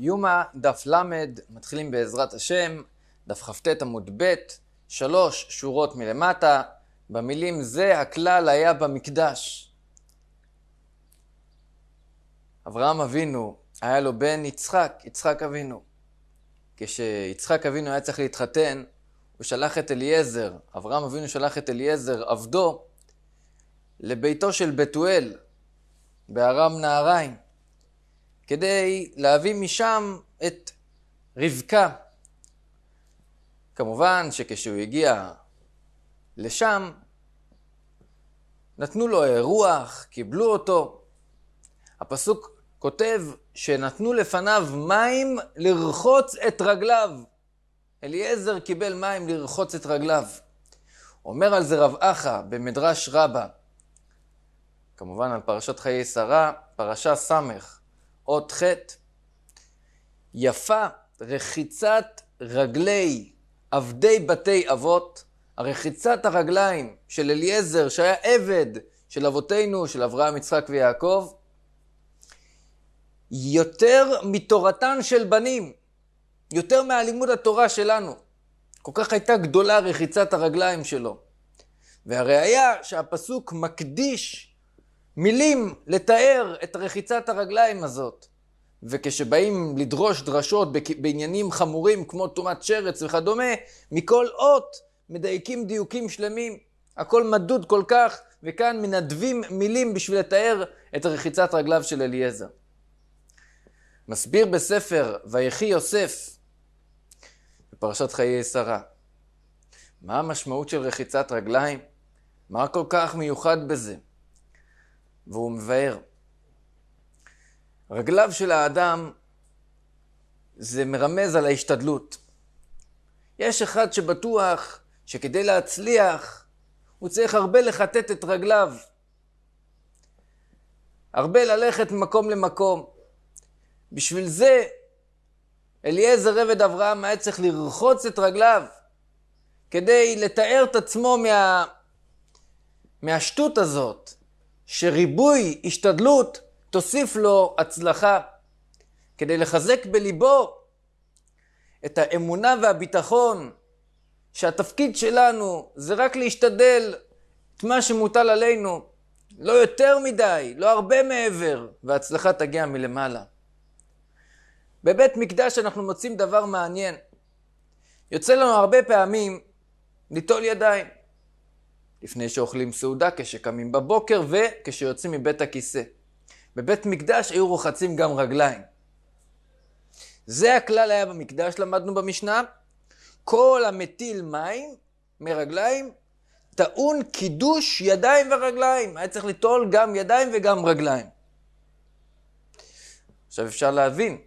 יומא, דף ל, מתחילים בעזרת השם, דף כ"ט עמוד ב', שלוש שורות מלמטה, במילים זה הכלל היה במקדש. אברהם אבינו, היה לו בן יצחק, יצחק אבינו. כשיצחק אבינו היה צריך להתחתן, הוא שלח את אליעזר, אברהם אבינו שלח את אליעזר, עבדו, לביתו של בתואל, בארם נהריים. כדי להביא משם את רבקה. כמובן שכשהוא הגיע לשם, נתנו לו אירוח, קיבלו אותו. הפסוק כותב שנתנו לפניו מים לרחוץ את רגליו. אליעזר קיבל מים לרחוץ את רגליו. אומר על זה רב אחא במדרש רבה, כמובן על פרשת חיי שרה, פרשה סמך. אות ח', יפה רחיצת רגלי עבדי בתי אבות, הרחיצת הרגליים של אליעזר, שהיה עבד של אבותינו, של אברהם, יצחק ויעקב, יותר מתורתן של בנים, יותר מהלימוד התורה שלנו. כל כך הייתה גדולה רחיצת הרגליים שלו. והראיה שהפסוק מקדיש מילים לתאר את רחיצת הרגליים הזאת. וכשבאים לדרוש דרשות בעניינים חמורים כמו טומאת שרץ וכדומה, מכל אות מדייקים דיוקים שלמים. הכל מדוד כל כך, וכאן מנדבים מילים בשביל לתאר את רחיצת רגליו של אליעזר. מסביר בספר ויחי יוסף בפרשת חיי שרה. מה המשמעות של רחיצת רגליים? מה כל כך מיוחד בזה? והוא מבאר. רגליו של האדם זה מרמז על ההשתדלות. יש אחד שבטוח שכדי להצליח הוא צריך הרבה לכתת את רגליו, הרבה ללכת ממקום למקום. בשביל זה אליעזר עבד אברהם היה צריך לרחוץ את רגליו כדי לתאר את עצמו מה... מהשטות הזאת, שריבוי השתדלות תוסיף לו הצלחה. כדי לחזק בליבו את האמונה והביטחון שהתפקיד שלנו זה רק להשתדל את מה שמוטל עלינו, לא יותר מדי, לא הרבה מעבר, וההצלחה תגיע מלמעלה. בבית מקדש אנחנו מוצאים דבר מעניין. יוצא לנו הרבה פעמים ליטול ידיים. לפני שאוכלים סעודה, כשקמים בבוקר וכשיוצאים מבית הכיסא. בבית מקדש היו רוחצים גם רגליים. זה הכלל היה במקדש, למדנו במשנה. כל המטיל מים מרגליים טעון קידוש ידיים ורגליים. היה צריך ליטול גם ידיים וגם רגליים. עכשיו אפשר להבין,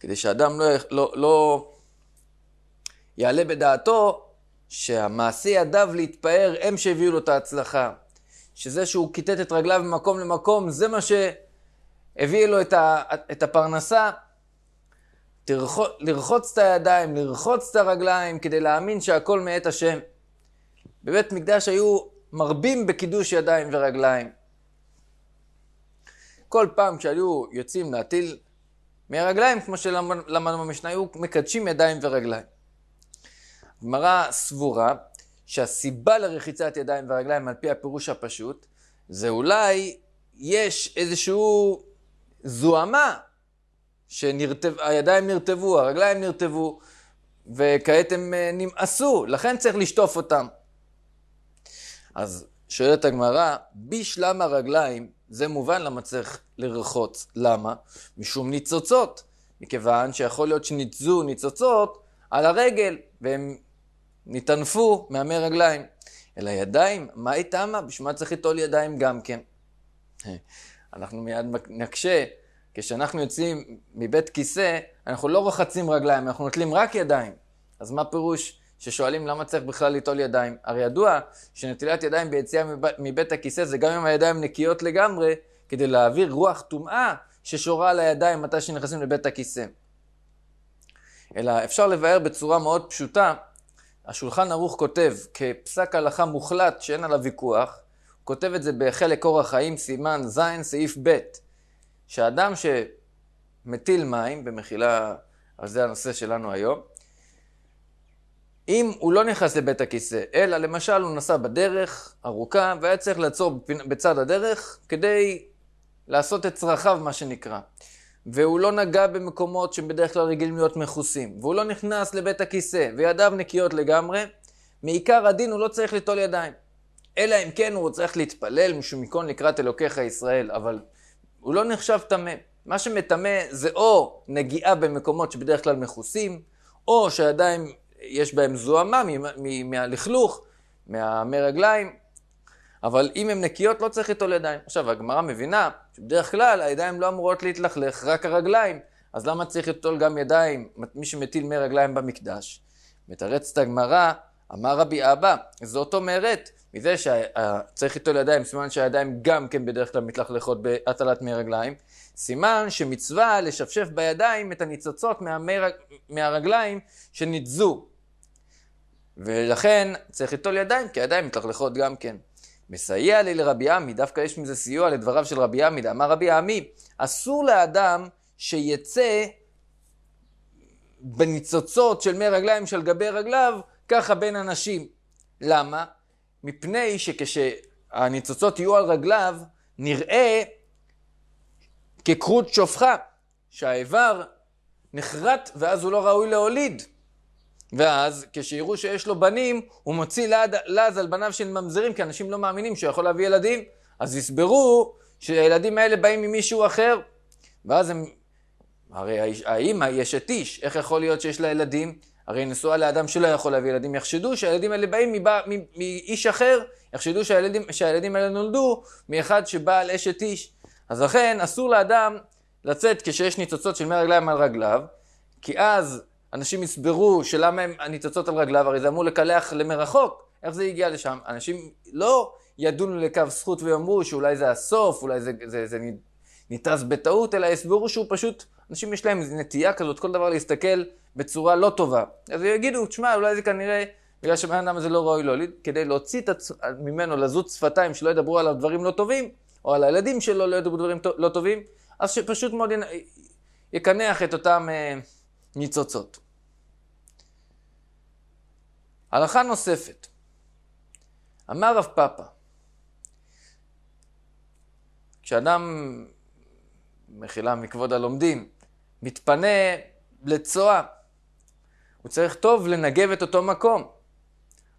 כדי שאדם לא, לא, לא יעלה בדעתו שהמעשה ידיו להתפאר הם שהביאו לו את ההצלחה. שזה שהוא כיתת את רגליו ממקום למקום, זה מה שהביא לו את, ה, את הפרנסה. לרחוץ את הידיים, לרחוץ את הרגליים, כדי להאמין שהכל מאת השם. בבית מקדש היו מרבים בקידוש ידיים ורגליים. כל פעם כשהיו יוצאים להטיל מהרגליים, כמו שלמדנו במשנה, היו מקדשים ידיים ורגליים. הגמרא סבורה שהסיבה לרחיצת ידיים ורגליים על פי הפירוש הפשוט, זה אולי יש איזשהו זוהמה שהידיים נרטבו, הרגליים נרטבו, וכעת הם אה, נמאסו, לכן צריך לשטוף אותם. אז שואלת הגמרא, בשלם הרגליים, זה מובן למה צריך לרחוץ. למה? משום ניצוצות. מכיוון שיכול להיות שניצזו ניצוצות על הרגל, והם נטנפו מעמי רגליים. אלא ידיים, מה היא תמה? בשביל מה צריך ליטול ידיים גם כן? אנחנו מיד נקשה, כשאנחנו יוצאים מבית כיסא, אנחנו לא רוחצים רגליים, אנחנו נוטלים רק ידיים. אז מה פירוש ששואלים למה צריך בכלל ליטול ידיים? הרי ידוע שנטילת ידיים ביציאה מבית הכיסא זה גם אם הידיים נקיות לגמרי, כדי להעביר רוח טומאה ששורה על הידיים מתי שנכנסים לבית הכיסא. אלא אפשר לבאר בצורה מאוד פשוטה השולחן ערוך כותב כפסק הלכה מוחלט שאין עליו ויכוח, כותב את זה בחלק אורח חיים, סימן ז', סעיף ב', שאדם שמטיל מים, במחילה, אז זה הנושא שלנו היום, אם הוא לא נכנס לבית הכיסא, אלא למשל הוא נסע בדרך ארוכה והיה צריך לעצור בצד הדרך כדי לעשות את צרכיו, מה שנקרא. והוא לא נגע במקומות שבדרך כלל רגילים להיות מכוסים, והוא לא נכנס לבית הכיסא, וידיו נקיות לגמרי, מעיקר הדין הוא לא צריך ליטול ידיים. אלא אם כן הוא צריך להתפלל משום מכון לקראת אלוקיך ישראל, אבל הוא לא נחשב טמא. מה שמטמא זה או נגיעה במקומות שבדרך כלל מכוסים, או שהידיים יש בהם זוהמה מהלכלוך, מהמרגליים, אבל אם הן נקיות לא צריך ליטול ידיים. עכשיו, הגמרא מבינה שבדרך כלל הידיים לא אמורות להתלכלך, רק הרגליים. אז למה צריך ליטול גם ידיים, מי שמטיל מי רגליים במקדש? מתרצת הגמרא, אמר רבי אבא, זאת אומרת, מזה שצריך ליטול ידיים, סימן שהידיים גם כן בדרך כלל מתלכלכות בהטלת מי רגליים, סימן שמצווה לשפשף בידיים את הניצוצות מהמרג... מהרגליים שניתזו. ולכן צריך ליטול ידיים, כי הידיים מתלכלכות גם כן. מסייע לי לרבי עמי, דווקא יש מזה סיוע לדבריו של רבי עמי, אמר רבי עמי, אסור לאדם שיצא בניצוצות של מי רגליים של גבי רגליו, ככה בין אנשים. למה? מפני שכשהניצוצות יהיו על רגליו, נראה כקרות שופחה, שהאיבר נחרט ואז הוא לא ראוי להוליד. ואז כשיראו שיש לו בנים, הוא מוציא לעז לד... על בניו של ממזרים, כי אנשים לא מאמינים שהוא יכול להביא ילדים, אז יסברו שהילדים האלה באים ממישהו אחר. ואז הם, הרי האיש... האימא היא אשת איש, איך יכול להיות שיש לה ילדים? הרי היא נשואה לאדם שלא יכול להביא ילדים, יחשדו שהילדים האלה באים מבא, מאיש אחר, יחשדו שהילדים, שהילדים האלה נולדו מאחד שבא על אשת איש. אז לכן אסור לאדם לצאת כשיש ניצוצות של מי רגליים על רגליו, כי אז אנשים יסברו שלמה הם הניצוצות על רגליו, הרי זה אמור לקלח למרחוק, איך זה הגיע לשם? אנשים לא ידונו לקו זכות ויאמרו שאולי זה הסוף, אולי זה, זה, זה נתרס בטעות, אלא יסברו שהוא פשוט, אנשים יש להם נטייה כזאת, כל דבר להסתכל בצורה לא טובה. אז יגידו, תשמע, אולי זה כנראה בגלל שבן אדם הזה לא ראוי לו, כדי להוציא את הצ... ממנו לזות שפתיים, שלא ידברו עליו דברים לא טובים, או על הילדים שלו לא ידברו דברים לא טובים, אז שפשוט מאוד י... יקנח את אותם... אה, ניצוצות. הלכה נוספת, אמר רב פאפה, כשאדם, מחילה מכבוד הלומדים, מתפנה לצואה, הוא צריך טוב לנגב את אותו מקום.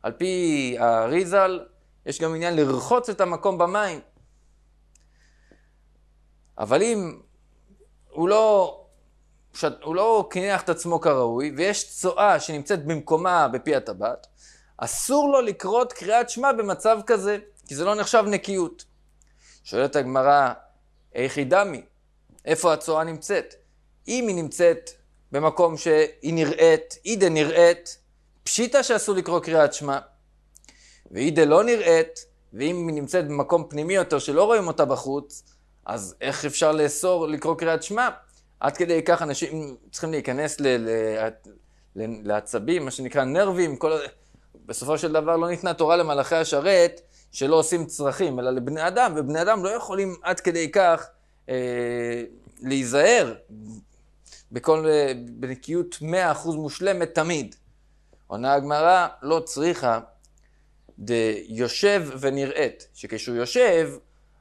על פי האריזל, יש גם עניין לרחוץ את המקום במים. אבל אם הוא לא שהוא לא קינח את עצמו כראוי, ויש צואה שנמצאת במקומה בפי הטבעת, אסור לו לקרות קריאת שמע במצב כזה, כי זה לא נחשב נקיות. שואלת הגמרא, איך היא דמי? איפה הצואה נמצאת? אם היא נמצאת במקום שהיא נראית, אידה נראית, פשיטא שאסור לקרוא קריאת שמע. ואידה לא נראית, ואם היא נמצאת במקום פנימי יותר שלא רואים אותה בחוץ, אז איך אפשר לאסור לקרוא קריאת שמע? עד כדי כך אנשים צריכים להיכנס ל, ל, ל, לעצבים, מה שנקרא נרבים, כל... בסופו של דבר לא ניתנה תורה למלאכי השרת שלא עושים צרכים, אלא לבני אדם, ובני אדם לא יכולים עד כדי כך אה, להיזהר בכל, בנקיות 100% מושלמת תמיד. עונה הגמרא, לא צריכה דיושב ונראית, שכשהוא יושב,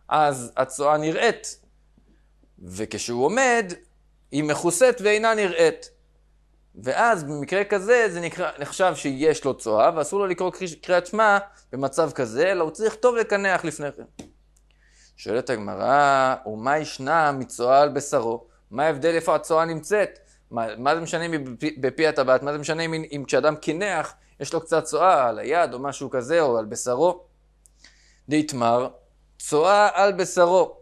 אז הצואה נראית, וכשהוא עומד, היא מכוסית ואינה נראית. ואז במקרה כזה זה נקרא, נחשב שיש לו צואה, ואסור לו לקרוא קריאת שמע במצב כזה, אלא הוא צריך טוב לקנח לפני כן. שואלת הגמרא, ומה ישנה מצואה על בשרו? מה ההבדל איפה הצואה נמצאת? מה, מה זה משנה אם היא בפי, בפי הטבעת? מה זה משנה אם, אם כשאדם קינח, יש לו קצת צואה על היד או משהו כזה, או על בשרו? דיתמר, צואה על בשרו.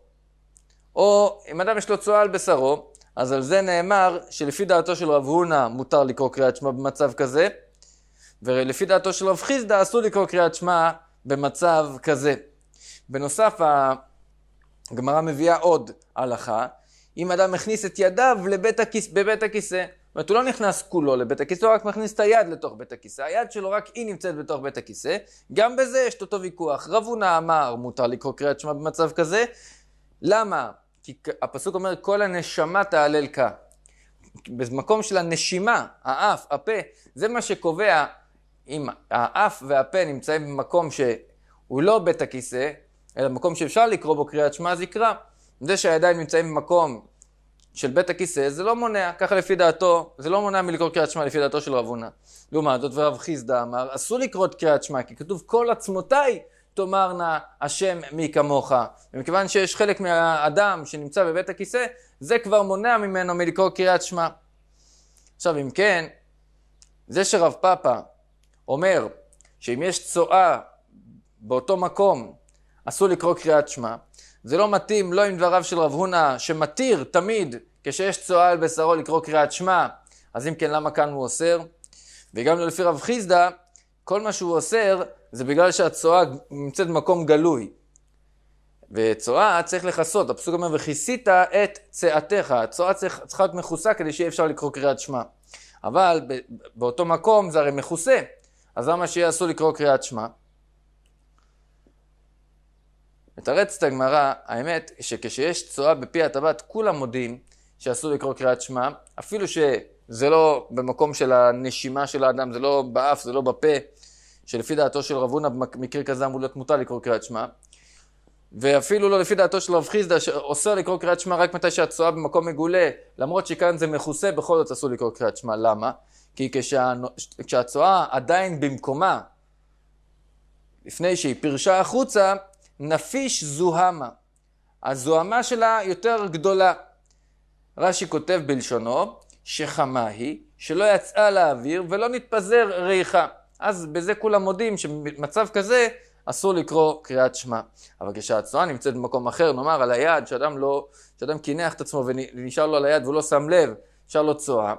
או אם אדם יש לו צואה על בשרו, אז על זה נאמר שלפי דעתו של רב הונא מותר לקרוא קריאת שמע במצב כזה, ולפי דעתו של רב חיסדא אסור לקרוא קריאת שמע במצב כזה. בנוסף, הגמרא מביאה עוד הלכה, אם אדם מכניס את ידיו לבית הכיס, בבית הכיסא, זאת אומרת הוא לא נכנס כולו לבית הכיסא, הוא רק מכניס את היד לתוך בית הכיסא, היד שלו רק היא נמצאת בתוך בית הכיסא, גם בזה יש את אותו ויכוח, רב הונא אמר מותר לקרוא קריאת שמע במצב כזה, למה? כי הפסוק אומר כל הנשמה תהלל כה. במקום של הנשימה, האף, הפה, זה מה שקובע אם האף והפה נמצאים במקום שהוא לא בית הכיסא, אלא מקום שאפשר לקרוא בו קריאת שמע אז יקרא. זה שהידיים נמצאים במקום של בית הכיסא, זה לא מונע, ככה לפי דעתו, זה לא מונע מלקרוא קריאת שמע לפי דעתו של רב הונא. לעומת זאת, ורב חיסדא אמר, אסור לקרוא את קריאת שמע, כי כתוב כל עצמותיי תאמרנה השם מי כמוך. ומכיוון שיש חלק מהאדם שנמצא בבית הכיסא, זה כבר מונע ממנו מלקרוא קריאת שמע. עכשיו אם כן, זה שרב פאפה אומר שאם יש צואה באותו מקום אסור לקרוא קריאת שמע, זה לא מתאים לא עם דבריו של רב הונא שמתיר תמיד כשיש צואה על בשרו לקרוא קריאת שמע, אז אם כן למה כאן הוא אוסר? וגם לא לפי רב חיסדא, כל מה שהוא אוסר זה בגלל שהצואה נמצאת במקום גלוי. וצואה צריך לכסות, הפסוק אומר וכיסית את צאתך, הצואה צריכה להיות מכוסה כדי שיהיה אפשר לקרוא קריאת שמע. אבל באותו מקום זה הרי מכוסה, אז למה שיהיה אסור לקרוא קריאת שמע? מתרצת הגמרא, האמת שכשיש צואה בפי הטבת כולם מודים שאסור לקרוא קריאת שמע, אפילו שזה לא במקום של הנשימה של האדם, זה לא באף, זה לא בפה, שלפי דעתו של רב הונא במקרה כזה אמור להיות מותר לקרוא קריאת שמע, ואפילו לא לפי דעתו של רב חיסדא שאוסר לקרוא קריאת שמע רק מתי שהצואה במקום מגולה, למרות שכאן זה מכוסה, בכל זאת אסור לקרוא קריאת שמע, למה? כי כשה... כשהצואה עדיין במקומה, לפני שהיא פירשה החוצה, נפיש זוהמה. הזוהמה שלה יותר גדולה. רש"י כותב בלשונו, שחמה היא, שלא יצאה לאוויר ולא נתפזר ריחה. אז בזה כולם מודים שבמצב כזה אסור לקרוא קריאת שמע. אבל כשהצואה נמצאת במקום אחר, נאמר על היד, שאדם לא, שאדם קינח את עצמו ונשאר לו על היד והוא לא שם לב, נשאר לו צואה,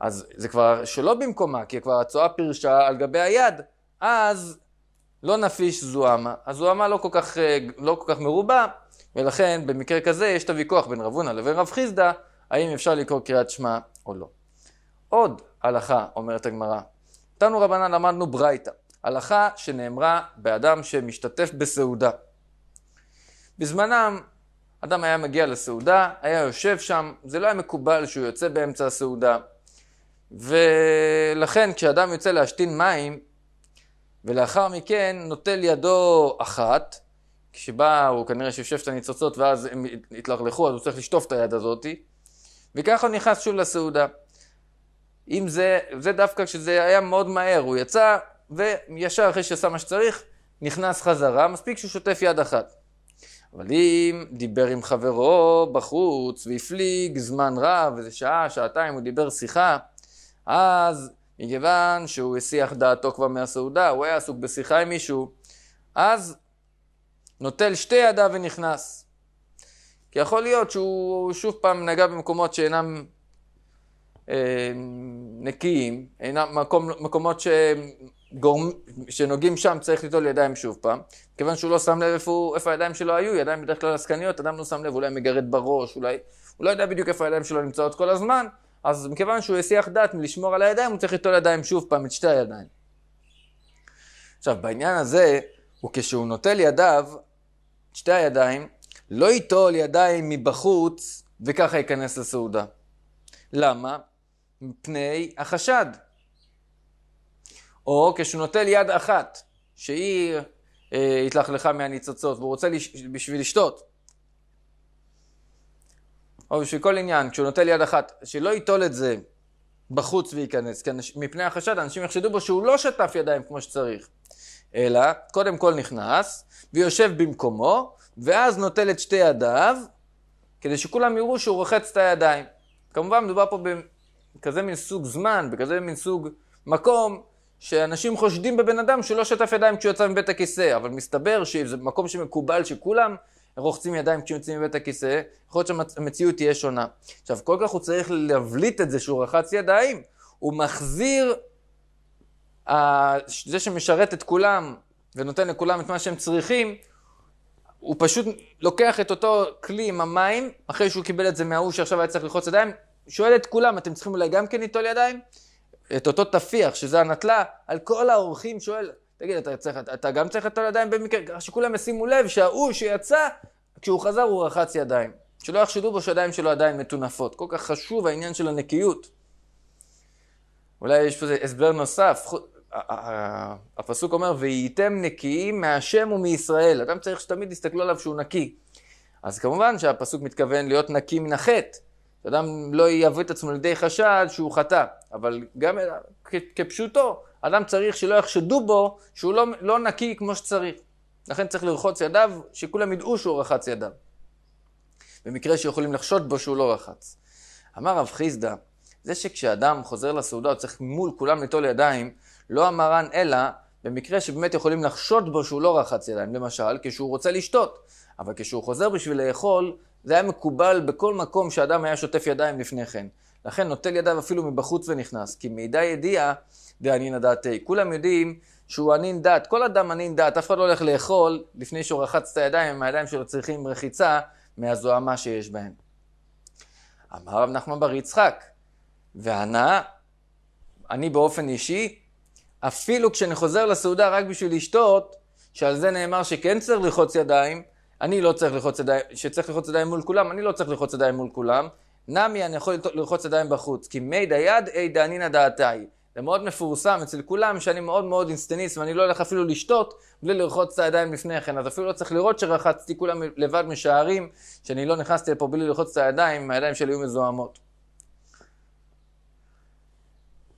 אז זה כבר שלא במקומה, כי כבר הצואה פירשה על גבי היד, אז לא נפיש זוהמה. הזוהמה לא כל כך, לא כל כך מרובה, ולכן במקרה כזה יש את הוויכוח בין רב הונא לבין רב חיסדא, האם אפשר לקרוא קריאת שמע או לא. עוד הלכה, אומרת הגמרא, תנו רבנן למדנו ברייתא, הלכה שנאמרה באדם שמשתתף בסעודה. בזמנם אדם היה מגיע לסעודה, היה יושב שם, זה לא היה מקובל שהוא יוצא באמצע הסעודה. ולכן כשאדם יוצא להשתין מים, ולאחר מכן נוטל ידו אחת, כשבא הוא כנראה שיושב את הניצוצות ואז הם התלכלכו, אז הוא צריך לשטוף את היד הזאתי, וככה הוא נכנס שוב לסעודה. אם זה, זה דווקא כשזה היה מאוד מהר, הוא יצא, וישר אחרי שעשה מה שצריך, נכנס חזרה, מספיק שהוא שוטף יד אחת. אבל אם דיבר עם חברו בחוץ והפליג זמן רב, איזה שעה, שעתיים, הוא דיבר שיחה, אז מכיוון שהוא הסיח דעתו כבר מהסעודה, הוא היה עסוק בשיחה עם מישהו, אז נוטל שתי ידיו ונכנס. כי יכול להיות שהוא שוב פעם נגע במקומות שאינם אה, נקיים, אינם, מקום, מקומות שגורמ, שנוגעים שם צריך לטול ידיים שוב פעם, כיוון שהוא לא שם לב איפה, איפה הידיים שלו היו, ידיים בדרך כלל עסקניות, אדם לא שם לב, אולי מגרד בראש, אולי, הוא לא יודע בדיוק איפה הידיים שלו נמצאות כל הזמן, אז מכיוון שהוא הסיח דעת מלשמור על הידיים, הוא צריך לטול ידיים שוב פעם, את שתי הידיים. עכשיו, בעניין הזה, הוא כשהוא נוטל ידיו, את שתי הידיים, לא ייטול ידיים מבחוץ, וככה ייכנס לסעודה. למה? מפני החשד. או כשהוא נוטל יד אחת, שהיא אה, התלכלכה מהניצוצות, והוא רוצה לש... בשביל לשתות. או בשביל כל עניין, כשהוא נוטל יד אחת, שלא ייטול את זה בחוץ וייכנס, כי אנש... מפני החשד אנשים יחשדו בו שהוא לא שטף ידיים כמו שצריך. אלא, קודם כל נכנס, ויושב במקומו, ואז נוטל את שתי ידיו, כדי שכולם יראו שהוא רוחץ את הידיים. כמובן מדובר פה כזה מין סוג זמן, בכזה מין סוג מקום, שאנשים חושדים בבן אדם שהוא לא שטף ידיים כשהוא יצא מבית הכיסא, אבל מסתבר שזה מקום שמקובל שכולם רוחצים ידיים כשהם יוצאים מבית הכיסא, יכול להיות שהמציאות תהיה שונה. עכשיו, כל כך הוא צריך להבליט את זה שהוא רחץ ידיים, הוא מחזיר, זה שמשרת את כולם ונותן לכולם את מה שהם צריכים, הוא פשוט לוקח את אותו כלי עם המים, אחרי שהוא קיבל את זה מההוא שעכשיו היה צריך ללחוץ ידיים, שואל את כולם, אתם צריכים אולי גם כן ליטול ידיים? את אותו תפיח, שזה הנטלה, על כל האורחים שואל, תגיד, אתה, צריך, אתה אתה גם צריך ליטול ידיים במקרה? שכולם ישימו לב שההוא שיצא, כשהוא חזר הוא רחץ ידיים. שלא יחשדו בו שהידיים שלו עדיין מטונפות. כל כך חשוב העניין של הנקיות. אולי יש פה הסבר נוסף. הפסוק אומר, והייתם נקיים מהשם ומישראל. אדם צריך שתמיד יסתכלו עליו שהוא נקי. אז כמובן שהפסוק מתכוון להיות נקי מן החטא. אדם לא יעוות את עצמו על ידי חשד שהוא חטא, אבל גם כפשוטו, אדם צריך שלא יחשדו בו שהוא לא, לא נקי כמו שצריך. לכן צריך לרחוץ ידיו, שכולם ידעו שהוא רחץ ידיו. במקרה שיכולים לחשוד בו שהוא לא רחץ. אמר רב חיסדא, זה שכשאדם חוזר לסעודה, הוא צריך מול כולם ליטול ידיים, לא המרן אלא במקרה שבאמת יכולים לחשוד בו שהוא לא רחץ ידיים, למשל, כשהוא רוצה לשתות. אבל כשהוא חוזר בשביל לאכול, זה היה מקובל בכל מקום שאדם היה שוטף ידיים לפני כן. לכן נוטל ידיו אפילו מבחוץ ונכנס, כי מידע ידיעה דענין הדעתי. כולם יודעים שהוא ענין דעת, כל אדם ענין דעת, אף אחד לא הולך לאכול לפני שהוא רחץ את הידיים, אם הידיים שלו צריכים רחיצה מהזוהמה שיש בהם. אמר רב נחמן בר יצחק, והנאה, אני באופן אישי, אפילו כשאני חוזר לסעודה רק בשביל לשתות, שעל זה נאמר שכן צריך לרחוץ ידיים, אני לא צריך ללחוץ ידיים, שצריך ללחוץ ידיים מול כולם, אני לא צריך ללחוץ ידיים מול כולם. נמי אני יכול ללחוץ ידיים בחוץ, כי מי דייד אי דענינא דעתי. זה מאוד מפורסם אצל כולם שאני מאוד מאוד אינסטניסט ואני לא הולך אפילו לשתות בלי לרחוץ את הידיים לפני כן, אז אפילו לא צריך לראות שרחצתי, כולם לבד משערים שאני לא נכנסתי לפה בלי לרחוץ את הידיים, הידיים שלי היו מזוהמות.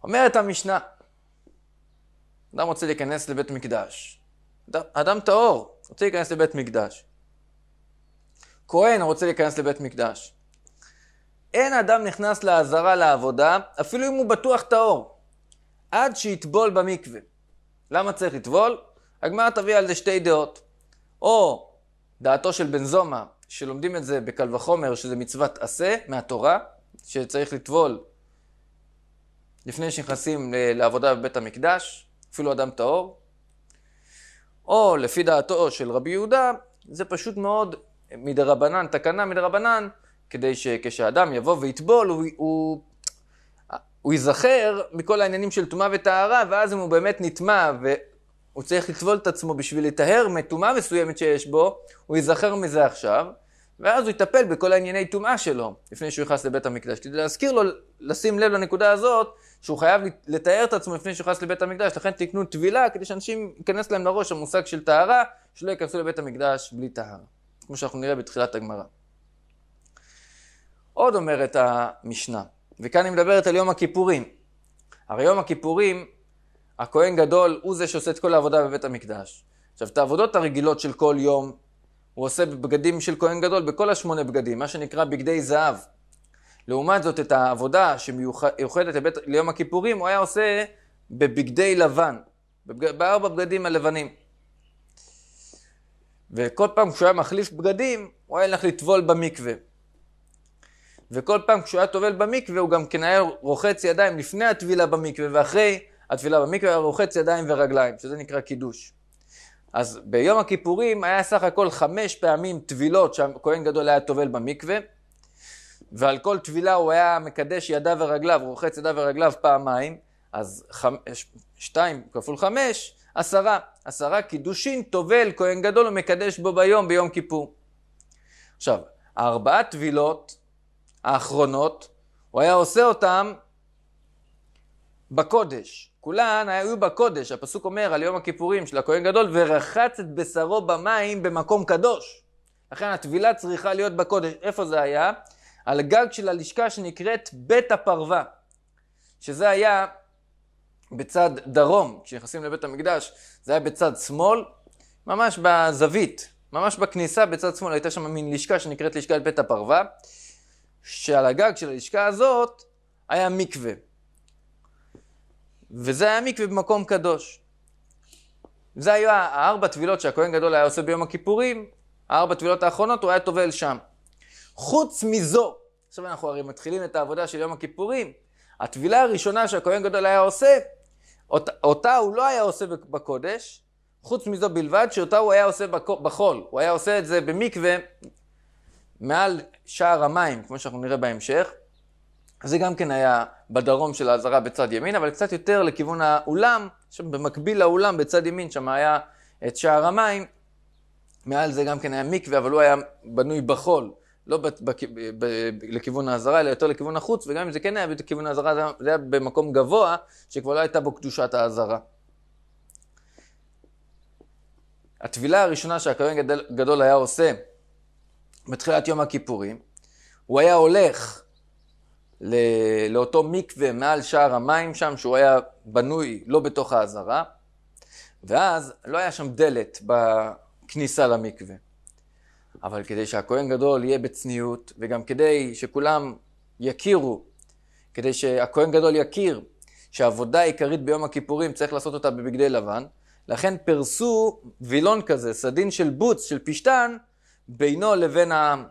אומרת המשנה, אדם רוצה להיכנס לבית מקדש, אדם טהור רוצה להיכנס לבית מקדש, כהן רוצה להיכנס לבית מקדש. אין אדם נכנס לעזרה לעבודה, אפילו אם הוא בטוח טהור, עד שיטבול במקווה. למה צריך לטבול? הגמרא תביא על זה שתי דעות. או דעתו של בן זומא, שלומדים את זה בקל וחומר, שזה מצוות עשה מהתורה, שצריך לטבול לפני שנכנסים לעבודה בבית המקדש, אפילו אדם טהור. או לפי דעתו של רבי יהודה, זה פשוט מאוד מדרבנן, תקנה מדרבנן, כדי שכשאדם יבוא ויטבול, הוא, הוא, הוא ייזכר מכל העניינים של טומאה וטהרה, ואז אם הוא באמת נטמע, והוא צריך לטבול את עצמו בשביל לטהר מטומאה מסוימת שיש בו, הוא ייזכר מזה עכשיו, ואז הוא יטפל בכל הענייני טומאה שלו, לפני שהוא יכנס לבית המקדש. כדי להזכיר לו, לשים לב לנקודה הזאת, שהוא חייב לתאר את עצמו לפני שהוא יכנס לבית המקדש, לכן תקנו טבילה, כדי שאנשים, ייכנס להם לראש המושג של טהרה, שלא ייכנסו לבית המקדש בלי טהרה. כמו שאנחנו נראה בתחילת הגמרא. עוד אומרת המשנה, וכאן היא מדברת על יום הכיפורים. הרי יום הכיפורים, הכהן גדול הוא זה שעושה את כל העבודה בבית המקדש. עכשיו, את העבודות הרגילות של כל יום, הוא עושה בבגדים של כהן גדול, בכל השמונה בגדים, מה שנקרא בגדי זהב. לעומת זאת, את העבודה שמיוחדת לבית, ליום הכיפורים, הוא היה עושה בבגדי לבן, בארבע בגדים הלבנים. וכל פעם כשהוא היה מחליף בגדים, הוא היה הולך לטבול במקווה. וכל פעם כשהוא היה טובל במקווה, הוא גם כן היה רוחץ ידיים לפני הטבילה במקווה ואחרי הטבילה במקווה, היה רוחץ ידיים ורגליים, שזה נקרא קידוש. אז ביום הכיפורים היה סך הכל חמש פעמים טבילות שהכהן גדול היה טובל במקווה, ועל כל טבילה הוא היה מקדש ידיו ורגליו, רוחץ ידיו ורגליו פעמיים, אז חמש, שתיים כפול חמש, עשרה. עשרה קידושין טובל כהן גדול ומקדש בו ביום, ביום כיפור. עכשיו, ארבעה טבילות האחרונות, הוא היה עושה אותן בקודש. כולן היו בקודש, הפסוק אומר על יום הכיפורים של הכהן גדול, ורחץ את בשרו במים במקום קדוש. לכן הטבילה צריכה להיות בקודש. איפה זה היה? על גג של הלשכה שנקראת בית הפרווה, שזה היה בצד דרום, כשנכנסים לבית המקדש, זה היה בצד שמאל, ממש בזווית, ממש בכניסה בצד שמאל, הייתה שם מין לשכה שנקראת לשכת בית הפרווה, שעל הגג של הלשכה הזאת היה מקווה. וזה היה מקווה במקום קדוש. זה היו הארבע טבילות שהכהן גדול היה עושה ביום הכיפורים, הארבע טבילות האחרונות הוא היה טובל שם. חוץ מזו, עכשיו אנחנו הרי מתחילים את העבודה של יום הכיפורים, הטבילה הראשונה שהכהן גדול היה עושה, אות, אותה הוא לא היה עושה בקודש, חוץ מזו בלבד, שאותה הוא היה עושה בחול. הוא היה עושה את זה במקווה מעל שער המים, כמו שאנחנו נראה בהמשך. זה גם כן היה בדרום של האזהרה בצד ימין, אבל קצת יותר לכיוון האולם, שם במקביל לאולם בצד ימין, שם היה את שער המים. מעל זה גם כן היה מקווה, אבל הוא היה בנוי בחול. לא ב, ב, ב, לכיוון האזהרה, אלא יותר לכיוון החוץ, וגם אם זה כן היה בכיוון האזהרה, זה היה במקום גבוה, שכבר לא הייתה בו קדושת האזהרה. הטבילה הראשונה שהכהן גדול היה עושה בתחילת יום הכיפורים, הוא היה הולך ל- לאותו מקווה מעל שער המים שם, שהוא היה בנוי לא בתוך האזהרה, ואז לא היה שם דלת בכניסה למקווה. אבל כדי שהכהן גדול יהיה בצניעות, וגם כדי שכולם יכירו, כדי שהכהן גדול יכיר שהעבודה העיקרית ביום הכיפורים צריך לעשות אותה בבגדי לבן, לכן פרסו וילון כזה, סדין של בוץ, של פשתן, בינו לבין ה...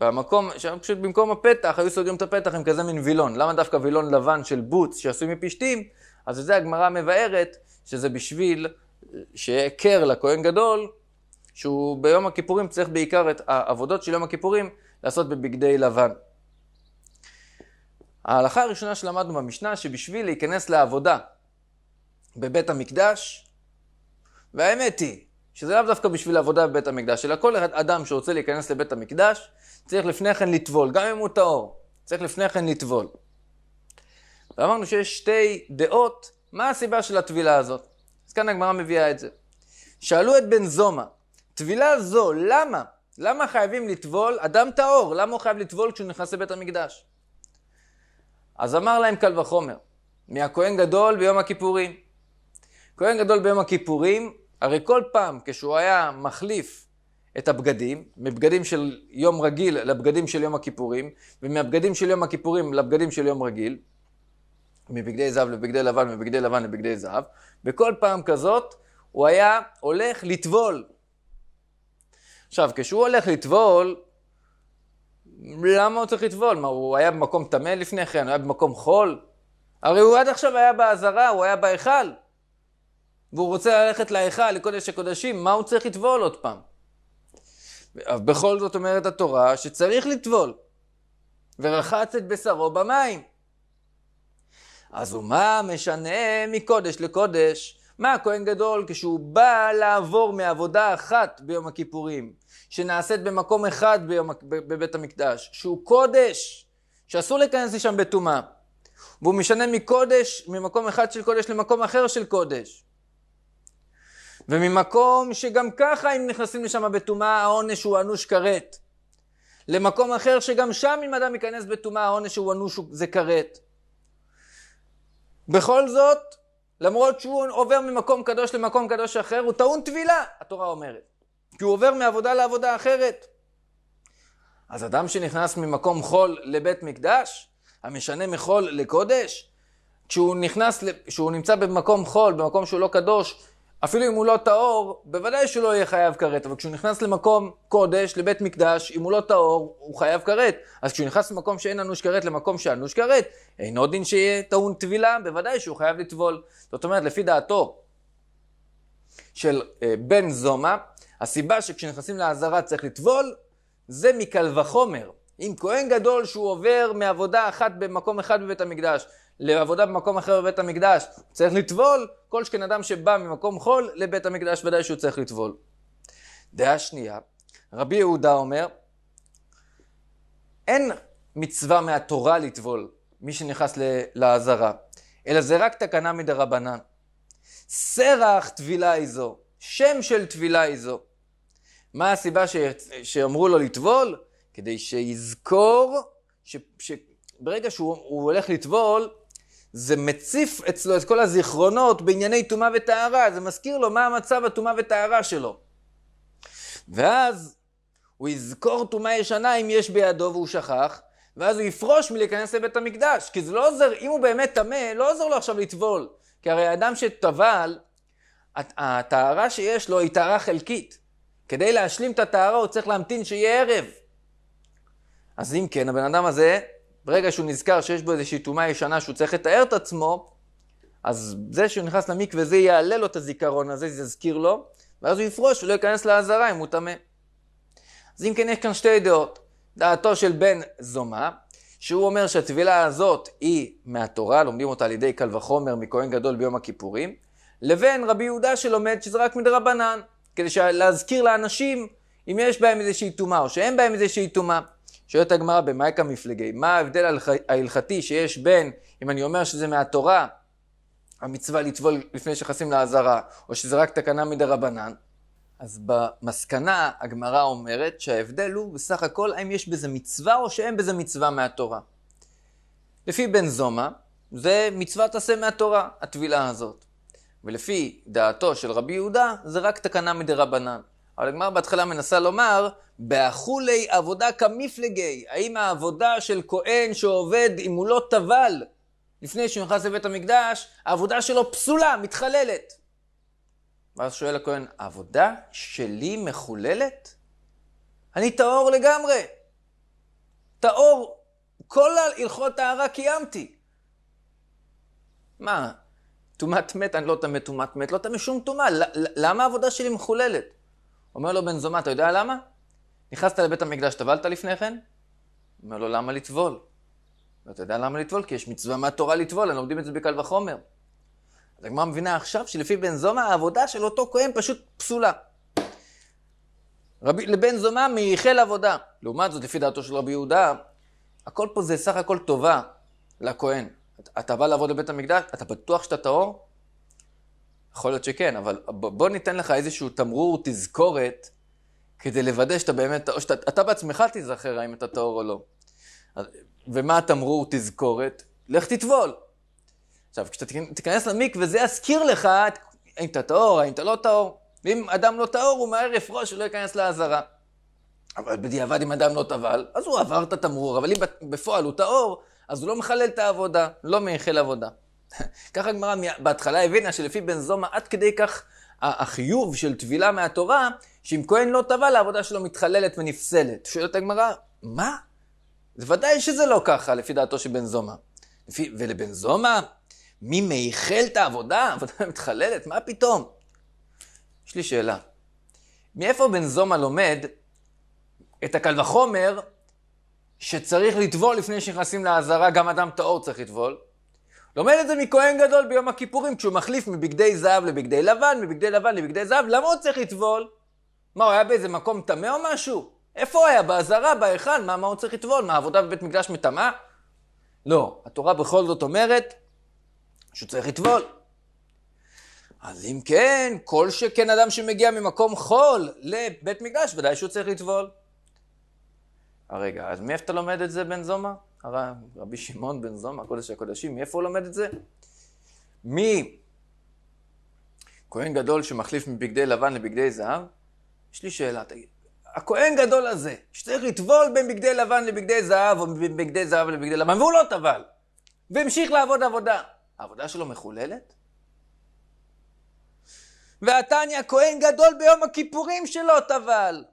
במקום, שם פשוט במקום הפתח, היו סוגרים את הפתח עם כזה מין וילון. למה דווקא וילון לבן של בוץ שעשוי מפשתים? אז את זה הגמרא מבארת, שזה בשביל שיהיה היכר לכהן גדול, שהוא ביום הכיפורים צריך בעיקר את העבודות של יום הכיפורים לעשות בבגדי לבן. ההלכה הראשונה שלמדנו במשנה, שבשביל להיכנס לעבודה בבית המקדש, והאמת היא שזה לאו דווקא בשביל עבודה בבית המקדש, אלא כל אדם שרוצה להיכנס לבית המקדש, צריך לפני כן לטבול, גם אם הוא טהור, צריך לפני כן לטבול. ואמרנו שיש שתי דעות, מה הסיבה של הטבילה הזאת? אז כאן הגמרא מביאה את זה. שאלו את בן זומא, טבילה זו, למה? למה חייבים לטבול? אדם טהור, למה הוא חייב לטבול כשהוא נכנס לבית המקדש? אז אמר להם קל וחומר, מהכהן גדול ביום הכיפורים. כהן גדול ביום הכיפורים, הרי כל פעם כשהוא היה מחליף את הבגדים, מבגדים של יום רגיל לבגדים של יום הכיפורים, ומהבגדים של יום הכיפורים לבגדים של יום רגיל, מבגדי זהב לבגדי לבן, מבגדי לבן לבגדי זהב, בכל פעם כזאת הוא היה הולך לטבול עכשיו, כשהוא הולך לטבול, למה הוא צריך לטבול? מה, הוא היה במקום טמא לפני כן? הוא היה במקום חול? הרי הוא עד עכשיו היה באזהרה, הוא היה בהיכל. והוא רוצה ללכת להיכל, לקודש הקודשים, מה הוא צריך לטבול עוד פעם? בכל זאת אומרת התורה שצריך לטבול. ורחץ את בשרו במים. אז הוא מה משנה מקודש לקודש? מה הכהן גדול כשהוא בא לעבור מעבודה אחת ביום הכיפורים, שנעשית במקום אחד ביום, בבית המקדש, שהוא קודש, שאסור להיכנס לשם בטומאה, והוא משנה מקודש, ממקום אחד של קודש למקום אחר של קודש. וממקום שגם ככה אם נכנסים לשם בטומאה העונש הוא אנוש כרת. למקום אחר שגם שם אם אדם ייכנס בטומאה העונש הוא אנוש זה כרת. בכל זאת למרות שהוא עובר ממקום קדוש למקום קדוש אחר, הוא טעון טבילה, התורה אומרת. כי הוא עובר מעבודה לעבודה אחרת. אז אדם שנכנס ממקום חול לבית מקדש, המשנה מחול לקודש, כשהוא נכנס, כשהוא נמצא במקום חול, במקום שהוא לא קדוש, אפילו אם הוא לא טהור, בוודאי שהוא לא יהיה חייב כרת, אבל כשהוא נכנס למקום קודש, לבית מקדש, אם הוא לא טהור, הוא חייב כרת. אז כשהוא נכנס למקום שאין אנוש כרת, למקום שאנוש כרת, אין עוד דין שיהיה טעון טבילה, בוודאי שהוא חייב לטבול. זאת אומרת, לפי דעתו של אה, בן זומא, הסיבה שכשנכנסים לעזרה צריך לטבול, זה מקל וחומר. אם כהן גדול שהוא עובר מעבודה אחת במקום אחד בבית המקדש לעבודה במקום אחר בבית המקדש, צריך לטבול, כל שכן אדם שבא ממקום חול לבית המקדש ודאי שהוא צריך לטבול. דעה שנייה, רבי יהודה אומר, אין מצווה מהתורה לטבול, מי שנכנס לעזרה, אלא זה רק תקנה מדרבנן. סרח טבילה היא זו, שם של טבילה היא זו. מה הסיבה ש... שאמרו לו לטבול? כדי שיזכור ש... שברגע שהוא הולך לטבול, זה מציף אצלו את כל הזיכרונות בענייני טומאה וטהרה, זה מזכיר לו מה המצב הטומאה וטהרה שלו. ואז הוא יזכור טומאה ישנה אם יש בידו והוא שכח, ואז הוא יפרוש מלהיכנס לבית המקדש, כי זה לא עוזר, אם הוא באמת טמא, לא עוזר לו עכשיו לטבול, כי הרי האדם שטבל, הטהרה שיש לו היא טהרה חלקית. כדי להשלים את הטהרה הוא צריך להמתין שיהיה ערב. אז אם כן, הבן אדם הזה ברגע שהוא נזכר שיש בו איזושהי טומאה ישנה שהוא צריך לתאר את עצמו, אז זה שהוא נכנס למקווה זה יעלה לו את הזיכרון הזה, זה יזכיר לו, ואז הוא יפרוש ולא ייכנס לעזרה אם הוא טמא. אז אם כן יש כאן שתי דעות. דעתו של בן זומה, שהוא אומר שהטבילה הזאת היא מהתורה, לומדים אותה על ידי קל וחומר מכהן גדול ביום הכיפורים, לבין רבי יהודה שלומד שזה רק מדרבנן, כדי להזכיר לאנשים אם יש בהם איזושהי טומאה או שאין בהם איזושהי טומאה. שואלת הגמרא במאיקה מפלגי, מה ההבדל ההלכתי שיש בין, אם אני אומר שזה מהתורה, המצווה לטבול לפני שנכנסים לעזרה, או שזה רק תקנה מדרבנן, אז במסקנה הגמרא אומרת שההבדל הוא בסך הכל האם יש בזה מצווה או שאין בזה מצווה מהתורה. לפי בן זומא, זה מצוות עשה מהתורה, הטבילה הזאת. ולפי דעתו של רבי יהודה, זה רק תקנה מדרבנן. אבל הגמר בהתחלה מנסה לומר, באכולי עבודה כמפלגי, האם העבודה של כהן שעובד אם הוא לא טבל לפני שהוא נכנס לבית המקדש, העבודה שלו פסולה, מתחללת. ואז שואל הכהן, העבודה שלי מחוללת? אני טהור לגמרי. טהור, כל הלכות טהרה קיימתי. מה, טומאת מת, אני לא טמא טומאת מת, לא טמא שום טומאה, למה העבודה שלי מחוללת? אומר לו בן זומא, אתה יודע למה? נכנסת לבית המקדש, טבלת לפני כן? אומר לו, למה לטבול? ואתה יודע למה לטבול? כי יש מצווה מהתורה לטבול, הם לומדים את זה בקל וחומר. אז הגמרא מבינה עכשיו שלפי בן זומא העבודה של אותו כהן פשוט פסולה. רבי, לבן זומא מייחל עבודה. לעומת זאת, לפי דעתו של רבי יהודה, הכל פה זה סך הכל טובה לכהן. אתה, אתה בא לעבוד לבית המקדש, אתה בטוח שאתה טהור? יכול להיות שכן, אבל בוא ניתן לך איזשהו תמרור תזכורת כדי לוודא שאתה באמת, או שאתה בעצמך תיזכר האם אתה טהור או לא. ומה התמרור תזכורת? לך תטבול. עכשיו, כשאתה תיכנס למקווה, זה יזכיר לך את, האם אתה טהור, האם אתה לא טהור. ואם אדם לא טהור, הוא מהר יפרוש, הוא לא ייכנס לעזרה. אבל בדיעבד, אם אדם לא טבל, אז הוא עבר את התמרור, אבל אם בפועל הוא טהור, אז הוא לא מחלל את העבודה, לא מייחל עבודה. ככה הגמרא בהתחלה הבינה שלפי בן זומא עד כדי כך החיוב של טבילה מהתורה, שאם כהן לא טבע, לעבודה שלו מתחללת ונפסלת. שואלת הגמרא, מה? זה ודאי שזה לא ככה, לפי דעתו של בן זומא. לפי, ולבן זומא, מי מייחל את העבודה? העבודה מתחללת? מה פתאום? יש לי שאלה. מאיפה בן זומא לומד את הקל וחומר שצריך לטבול לפני שנכנסים לעזרה, גם אדם טהור צריך לטבול? לומד את זה מכהן גדול ביום הכיפורים, כשהוא מחליף מבגדי זהב לבגדי לבן, מבגדי לבן לבגדי זהב, למה הוא צריך לטבול? מה, הוא היה באיזה מקום טמא או משהו? איפה הוא היה? באזהרה, בהיכל, מה, מה הוא צריך לטבול? מה, עבודה בבית מקדש מטמאה? לא, התורה בכל זאת אומרת שהוא צריך לטבול. אז אם כן, כל שכן אדם שמגיע ממקום חול לבית מקדש, ודאי שהוא צריך לטבול. רגע, אז מאיפה אתה לומד את זה, בן זומא? הרב, רבי שמעון בן זום, הקודש הקודשים, מאיפה הוא לומד את זה? מי? כהן גדול שמחליף מבגדי לבן לבגדי זהב? יש לי שאלה, תגיד, הכהן גדול הזה, שצריך לטבול בין בגדי לבן לבגדי זהב, או בין בגדי זהב לבגדי לבן, והוא לא טבל, והמשיך לעבוד עבודה, העבודה שלו מחוללת? והתניא כהן גדול ביום הכיפורים שלו טבל,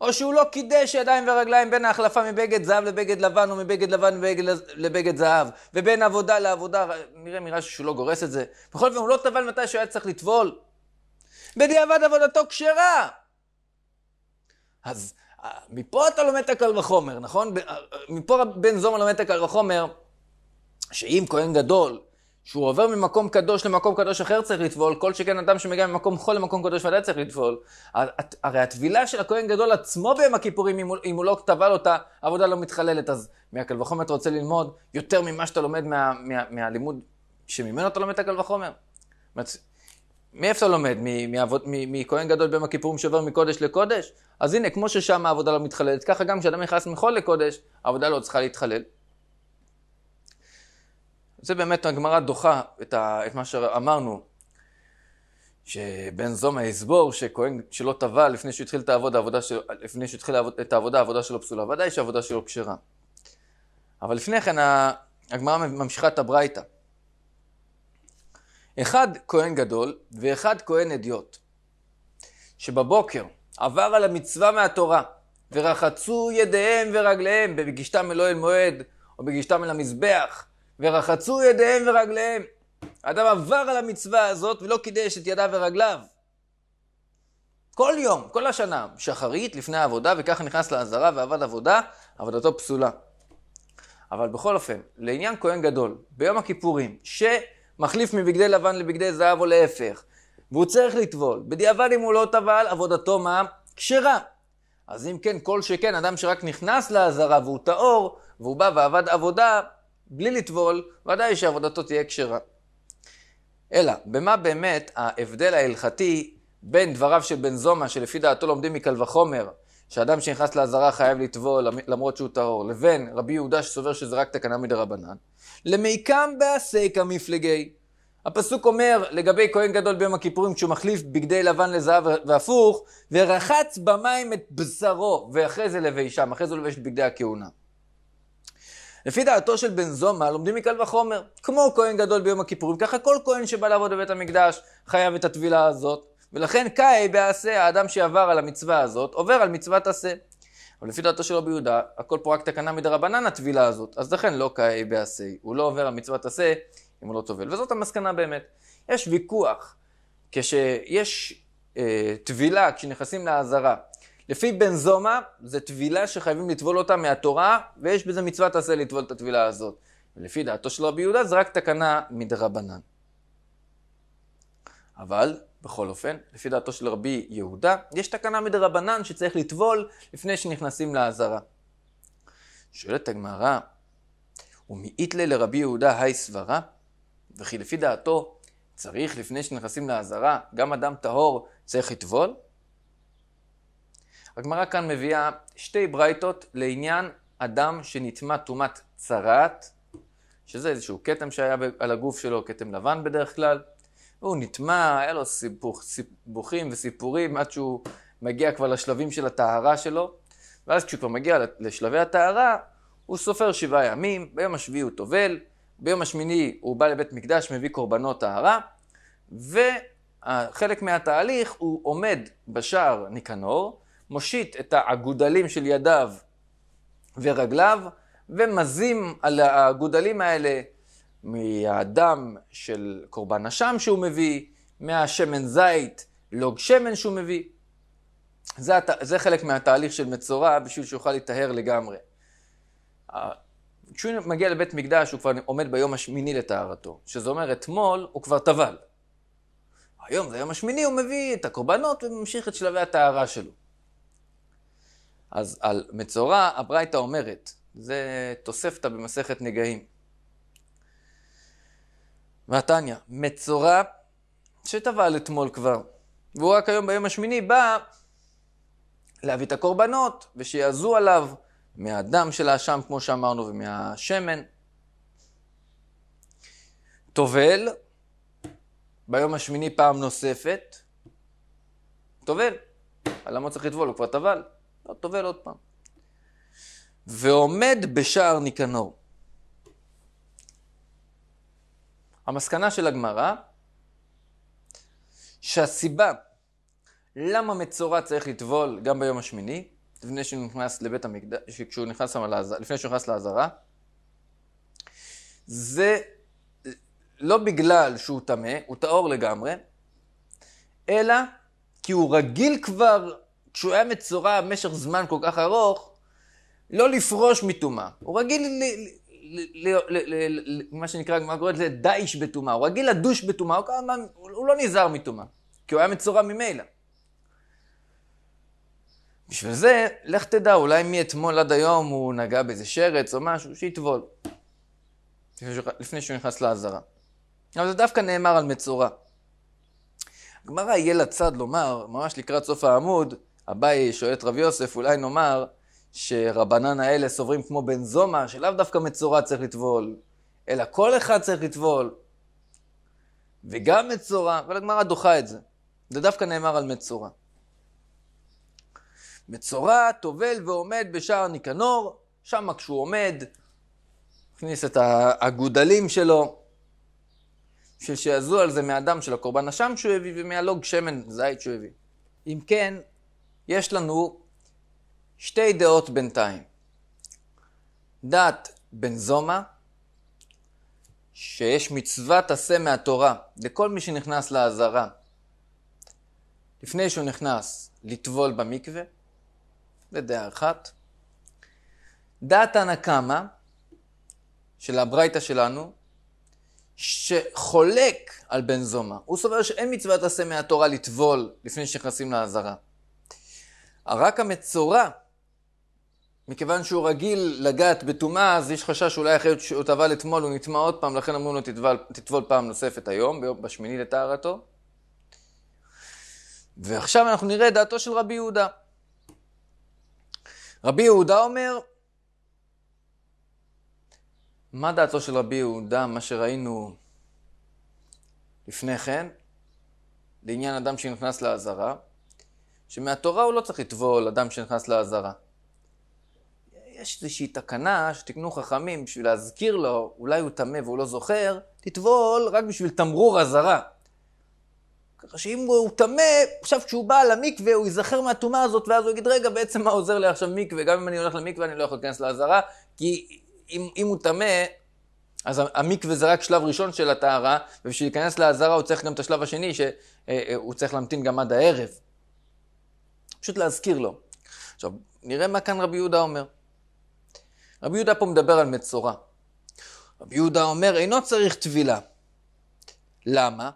או שהוא לא קידש ידיים ורגליים בין ההחלפה מבגד זהב לבגד לבן, או מבגד לבן לבגד, לבגד זהב, ובין עבודה לעבודה, נראה נראה שהוא לא גורס את זה. בכל אופן, הוא לא טבל מתי שהוא היה צריך לטבול. בדיעבד עבודתו כשרה. אז אה, מפה אתה לומד את הקל וחומר, נכון? אה, אה, מפה בן זומא לומד את הקל וחומר, שאם כהן גדול שהוא עובר ממקום קדוש למקום קדוש אחר צריך לטבול, כל שכן אדם שמגיע ממקום חול למקום קדוש ודאי צריך לטבול. הרי הטבילה של הכהן גדול עצמו ביום הכיפורים, אם הוא, אם הוא לא טבל אותה, העבודה לא מתחללת. אז מהקל וחומר אתה רוצה ללמוד יותר ממה שאתה לומד מה, מה, מהלימוד שממנו אתה לומד את הקל וחומר. מאיפה אתה לומד? מכהן גדול ביום הכיפורים שעובר מקודש לקודש? אז הנה, כמו ששם העבודה לא מתחללת, ככה גם כשאדם נכנס מחול לקודש, העבודה לא צריכה להתחלל. זה באמת הגמרא דוחה את, ה, את מה שאמרנו, שבן זומא יסבור שכהן שלא טבע לפני שהוא התחיל את העבודה, העבודה שלו, לפני שהוא התחיל את העבודה, העבודה שלו פסולה. ודאי שהעבודה שלו כשרה. אבל לפני כן הגמרא ממשיכה את הברייתא. אחד כהן גדול ואחד כהן אדיוט, שבבוקר עבר על המצווה מהתורה, ורחצו ידיהם ורגליהם בגישתם אל אוהל מועד, או בגישתם אל המזבח, ורחצו ידיהם ורגליהם. אדם עבר על המצווה הזאת ולא קידש את ידיו ורגליו. כל יום, כל השנה, שחרית לפני העבודה, וככה נכנס לעזרה ועבד עבודה, עבודתו פסולה. אבל בכל אופן, לעניין כהן גדול, ביום הכיפורים, שמחליף מבגדי לבן לבגדי זהב או להפך, והוא צריך לטבול, בדיעבד אם הוא לא טבל, עבודתו מה? כשרה. אז אם כן, כל שכן, אדם שרק נכנס לעזרה והוא טהור, והוא בא ועבד עבודה, בלי לטבול, ודאי שעבודתו תהיה כשרה. אלא, במה באמת ההבדל ההלכתי בין דבריו של בן זומא, שלפי דעתו לומדים מקל וחומר, שאדם שנכנס לעזרה חייב לטבול למרות שהוא טהור, לבין רבי יהודה שסובר שזה רק תקנה מדרבנן, למיקם בעסק המפלגי. הפסוק אומר לגבי כהן גדול ביום הכיפורים כשהוא מחליף בגדי לבן לזהב והפוך, ורחץ במים את בשרו, ואחרי זה לבישם, אחרי זה הוא את בגדי הכהונה. לפי דעתו של בן זומא, לומדים מקל וחומר. כמו כהן גדול ביום הכיפורים, ככה כל כהן שבא לעבוד בבית המקדש חייב את הטבילה הזאת. ולכן קאי בעשה, האדם שעבר על המצווה הזאת, עובר על מצוות עשה. אבל לפי דעתו של רבי יהודה, הכל פה רק תקנה מדרבנן הטבילה הזאת. אז לכן לא קאי בעשה, הוא לא עובר על מצוות עשה אם הוא לא טובל. וזאת המסקנה באמת. יש ויכוח, כשיש אה, טבילה, אה, כשנכנסים לעזרה, לפי בן זומא, זו טבילה שחייבים לטבול אותה מהתורה, ויש בזה מצוות עשה לטבול את הטבילה הזאת. ולפי דעתו של רבי יהודה, זה רק תקנה מדרבנן. אבל, בכל אופן, לפי דעתו של רבי יהודה, יש תקנה מדרבנן שצריך לטבול לפני שנכנסים לעזרה. שואלת הגמרא, ומאיתלה לרבי יהודה היי סברה? וכי לפי דעתו, צריך לפני שנכנסים לעזרה, גם אדם טהור צריך לטבול? הגמרא כאן מביאה שתי ברייתות לעניין אדם שנטמא טומאת צרעת, שזה איזשהו כתם שהיה על הגוף שלו, כתם לבן בדרך כלל. הוא נטמא, היה לו סיפוך, סיפוכים וסיפורים עד שהוא מגיע כבר לשלבים של הטהרה שלו. ואז כשהוא כבר מגיע לשלבי הטהרה, הוא סופר שבעה ימים, ביום השביעי הוא טובל, ביום השמיני הוא בא לבית מקדש, מביא קורבנות טהרה, וחלק מהתהליך הוא עומד בשער ניקנור, מושיט את האגודלים של ידיו ורגליו, ומזים על האגודלים האלה מהדם של קורבן השם שהוא מביא, מהשמן זית, לוג שמן שהוא מביא. זה, זה חלק מהתהליך של מצורע בשביל שיוכל להיטהר לגמרי. כשהוא מגיע לבית מקדש הוא כבר עומד ביום השמיני לטהרתו, שזה אומר אתמול הוא כבר טבל. היום זה יום השמיני, הוא מביא את הקורבנות וממשיך את שלבי הטהרה שלו. אז על מצורע הברייתא אומרת, זה תוספתא במסכת נגעים. והתניא, מצורע שטבל אתמול כבר, והוא רק היום ביום השמיני בא להביא את הקורבנות, ושיעזו עליו מהדם של האשם, כמו שאמרנו, ומהשמן. טובל, ביום השמיני פעם נוספת, טובל. על למה צריך לטבול? הוא כבר טבל. לא טובל עוד פעם. ועומד בשער ניקנור. המסקנה של הגמרא, שהסיבה למה מצורע צריך לטבול גם ביום השמיני, לפני שהוא נכנס לבית המקדש, כשהוא נכנס, שם, לפני שהוא נכנס לעזרה, זה לא בגלל שהוא טמא, הוא טהור לגמרי, אלא כי הוא רגיל כבר כשהוא היה מצורע במשך זמן כל כך ארוך, לא לפרוש מטומאה. הוא רגיל, מה שנקרא, מה קוראת לזה? דאיש בטומאה. הוא רגיל לדוש בטומאה, הוא לא נזהר מטומאה, כי הוא היה מצורע ממילא. בשביל זה, לך תדע, אולי מאתמול עד היום הוא נגע באיזה שרץ או משהו, שיטבול. לפני שהוא נכנס לעזרה. אבל זה דווקא נאמר על מצורע. הגמרא יהיה לצד לומר, ממש לקראת סוף העמוד, אביי שואל את רבי יוסף, אולי נאמר שרבנן האלה סוברים כמו בן זומא, שלאו דווקא מצורע צריך לטבול, אלא כל אחד צריך לטבול, וגם מצורע, אבל הגמרא דוחה את זה. זה דווקא נאמר על מצורע. מצורע טובל ועומד בשער ניקנור, שמה כשהוא עומד, הכניס את האגודלים שלו, בשביל שיעזו על זה מהדם של הקורבן השם שהוא הביא ומהלוג שמן זית שהוא הביא. אם כן, יש לנו שתי דעות בינתיים. דעת בן זומא, שיש מצוות עשה מהתורה לכל מי שנכנס לעזרה, לפני שהוא נכנס, לטבול במקווה, זה דעה אחת. דעת הנקמה של הברייתא שלנו, שחולק על בן זומא, הוא סובר שאין מצוות עשה מהתורה לטבול לפני שנכנסים לעזרה. רק המצורע, מכיוון שהוא רגיל לגעת בטומאה, אז יש חשש שאולי אחרי שהוא טבל אתמול הוא נטמע עוד פעם, לכן אמרו לו תטבול פעם נוספת היום, בשמיני לטהרתו. ועכשיו אנחנו נראה את דעתו של רבי יהודה. רבי יהודה אומר, מה דעתו של רבי יהודה, מה שראינו לפני כן, לעניין אדם שנכנס לאזהרה? שמהתורה הוא לא צריך לטבול אדם שנכנס לעזרה. יש איזושהי תקנה שתקנו חכמים בשביל להזכיר לו, אולי הוא טמא והוא לא זוכר, תטבול רק בשביל תמרור אזהרה. ככה שאם הוא טמא, עכשיו כשהוא בא למקווה הוא ייזכר מהטומאה הזאת, ואז הוא יגיד, רגע, בעצם מה עוזר לי עכשיו מקווה? גם אם אני הולך למקווה אני לא יכול להיכנס לאזהרה, כי אם, אם הוא טמא, אז המקווה זה רק שלב ראשון של הטהרה, ובשביל להיכנס לאזהרה הוא צריך גם את השלב השני, שהוא צריך להמתין גם עד הערב. פשוט להזכיר לו. עכשיו, נראה מה כאן רבי יהודה אומר. רבי יהודה פה מדבר על מצורע. רבי יהודה אומר, אינו צריך טבילה. למה?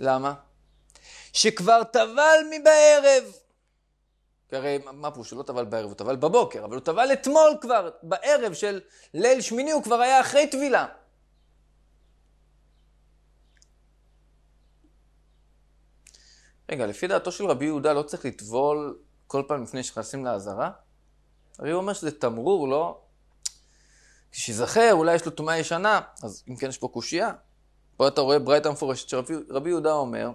למה? שכבר טבל מבערב. כי הרי מה פה, שלא טבל בערב, הוא טבל בבוקר, אבל הוא טבל אתמול כבר, בערב של ליל שמיני הוא כבר היה אחרי טבילה. רגע, לפי דעתו של רבי יהודה לא צריך לטבול כל פעם לפני שנכנסים לעזרה? הרי הוא אומר שזה תמרור, לא? כשיזכר, אולי יש לו טומאה ישנה, אז אם כן יש פה קושייה. פה אתה רואה ברייתא מפורשת שרבי יהודה אומר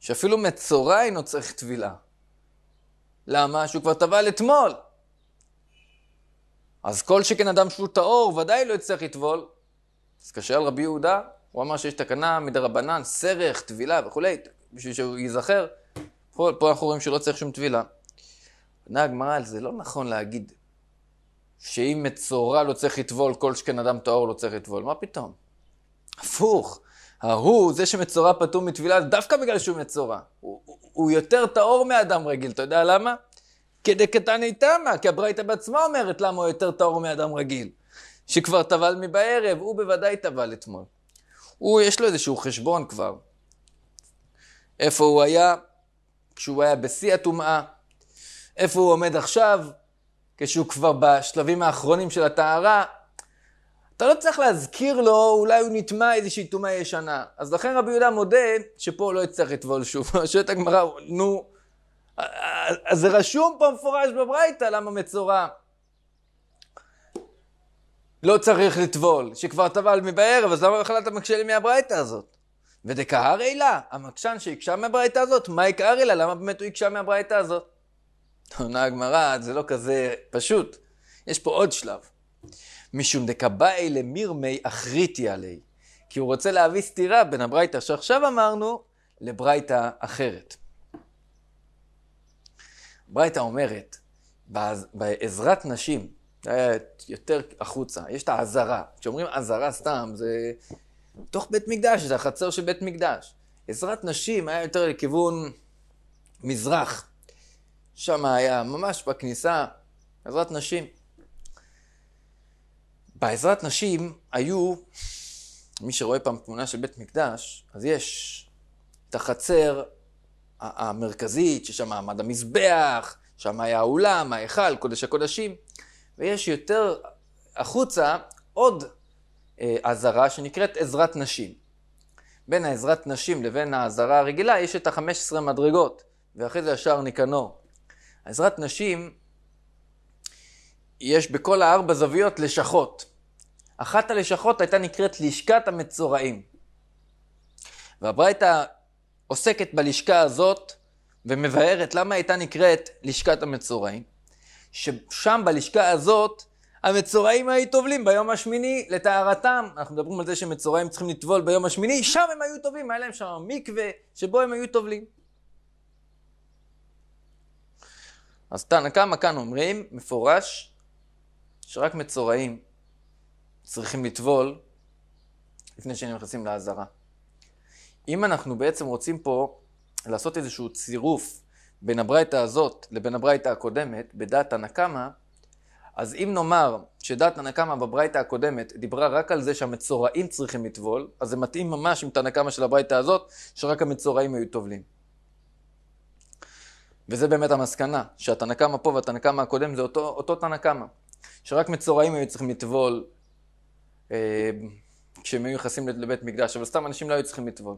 שאפילו מצורע אינו צריך טבילה. למה? שהוא כבר טבל אתמול. אז כל שכן אדם שהוא טהור ודאי לא יצטרך לטבול. אז קשה על רבי יהודה, הוא אמר שיש תקנה מדרבנן, סרך, טבילה וכולי, בשביל שהוא ייזכר. פה, פה אנחנו רואים שלא צריך שום טבילה. עונה הגמרא על זה, לא נכון להגיד שאם מצורע לא צריך לטבול, כל שכן אדם טהור לא צריך לטבול. מה פתאום? הפוך. ההוא, זה שמצורע פטור מטבילה, דווקא בגלל שהוא מצורע. הוא, הוא, יותר טהור מאדם רגיל, אתה יודע למה? כדי כדקתני תמה, כי הברייתא בעצמה אומרת למה הוא יותר טהור מאדם רגיל. שכבר טבל מבערב, הוא בוודאי טבל אתמול. הוא, יש לו איזשהו חשבון כבר. איפה הוא היה כשהוא היה בשיא הטומאה, איפה הוא עומד עכשיו כשהוא כבר בשלבים האחרונים של הטהרה. אתה לא צריך להזכיר לו, אולי הוא נטמע איזושהי טומאה ישנה. אז לכן רבי יהודה מודה שפה לא יצטרך לטבול שוב. שואלת הגמרא, נו, אז זה רשום פה מפורש בברייתא, למה מצורע? לא צריך לטבול, שכבר טבל מבערב, אז למה בכלל אתה מקשה לי מהברייתא הזאת? ודקהר אלה, המקשן שהקשה מהברייתא הזאת, מה יקהר אלה? למה באמת הוא הקשה מהברייתא הזאת? עונה הגמרא, זה לא כזה פשוט. יש פה עוד שלב. משום דקבאי למירמי אחריתי עלי. כי הוא רוצה להביא סתירה בין הברייתא שעכשיו אמרנו לברייתא אחרת. הברייתא אומרת, בעזרת נשים, יותר החוצה, יש את העזרה. כשאומרים עזרה סתם, זה תוך בית מקדש, זה החצר של בית מקדש. עזרת נשים היה יותר לכיוון מזרח. שם היה ממש בכניסה עזרת נשים. בעזרת נשים היו, מי שרואה פעם תמונה של בית מקדש, אז יש את החצר המרכזית, ששם עמד המזבח, שם היה האולם, ההיכל, קודש הקודשים, ויש יותר החוצה עוד אה, אזהרה שנקראת עזרת נשים. בין העזרת נשים לבין האזהרה הרגילה יש את ה-15 מדרגות, ואחרי זה ישר ניקנור. עזרת נשים, יש בכל הארבע זוויות לשכות. אחת הלשכות הייתה נקראת לשכת המצורעים. והברייתא עוסקת בלשכה הזאת ומבארת למה הייתה נקראת לשכת המצורעים. ששם בלשכה הזאת המצורעים היו טובלים ביום השמיני לטהרתם. אנחנו מדברים על זה שמצורעים צריכים לטבול ביום השמיני, שם הם היו טובלים, היה להם שם מקווה שבו הם היו טובלים. אז תנא קמא כאן אומרים, מפורש, שרק מצורעים צריכים לטבול לפני שהם נכנסים לאזהרה. אם אנחנו בעצם רוצים פה לעשות איזשהו צירוף בין הברייתא הזאת לבין הברייתא הקודמת, בדעת תנא קמא, אז אם נאמר שדעת תנא בברייתא הקודמת דיברה רק על זה שהמצורעים צריכים לטבול, אז זה מתאים ממש עם תנא של הברייתא הזאת, שרק המצורעים היו טובלים. וזה באמת המסקנה, שהתנא קמא פה והתנא קמא הקודם זה אותו, אותו תנא קמא. שרק מצורעים היו צריכים לטבול אה, כשהם היו נכנסים לבית מקדש, אבל סתם אנשים לא היו צריכים לטבול.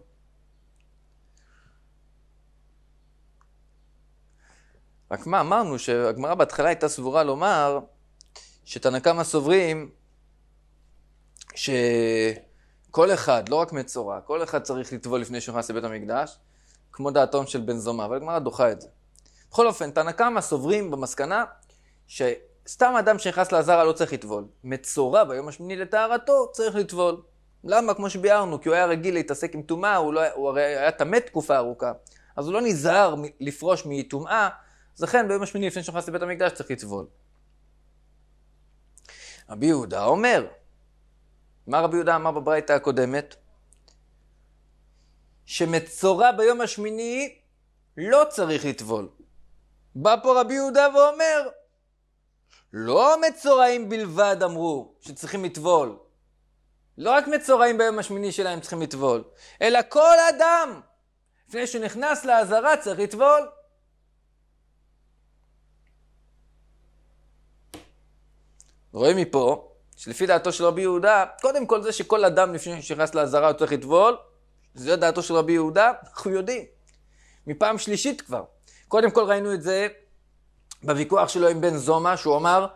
רק מה, אמרנו שהגמרא בהתחלה הייתה סבורה לומר שתנא קמא סוברים שכל אחד, לא רק מצורע, כל אחד צריך לטבול לפני שהוא נכנס לבית המקדש, כמו דעתו של בן זומא, אבל הגמרא דוחה את זה. בכל אופן, תנא קמא סוברים במסקנה שסתם אדם שנכנס לעזרה לא צריך לטבול. מצורע ביום השמיני לטהרתו צריך לטבול. למה? כמו שביארנו, כי הוא היה רגיל להתעסק עם טומאה, הוא, לא, הוא הרי היה טמא תקופה ארוכה. אז הוא לא נזהר לפרוש מטומאה, אז לכן ביום השמיני לפני שנכנס לבית המקדש צריך לטבול. רבי יהודה אומר, מה רבי יהודה אמר בברייתא הקודמת? שמצורע ביום השמיני לא צריך לטבול. בא פה רבי יהודה ואומר, לא מצורעים בלבד אמרו שצריכים לטבול. לא רק מצורעים ביום השמיני שלהם צריכים לטבול, אלא כל אדם, לפני שנכנס לאזהרה צריך לטבול. רואים מפה, שלפי דעתו של רבי יהודה, קודם כל זה שכל אדם לפני שנכנס לאזהרה הוא צריך לטבול, זו דעתו של רבי יהודה, אנחנו יודעים. מפעם שלישית כבר. קודם כל ראינו את זה בוויכוח שלו עם בן זומא, שהוא אמר,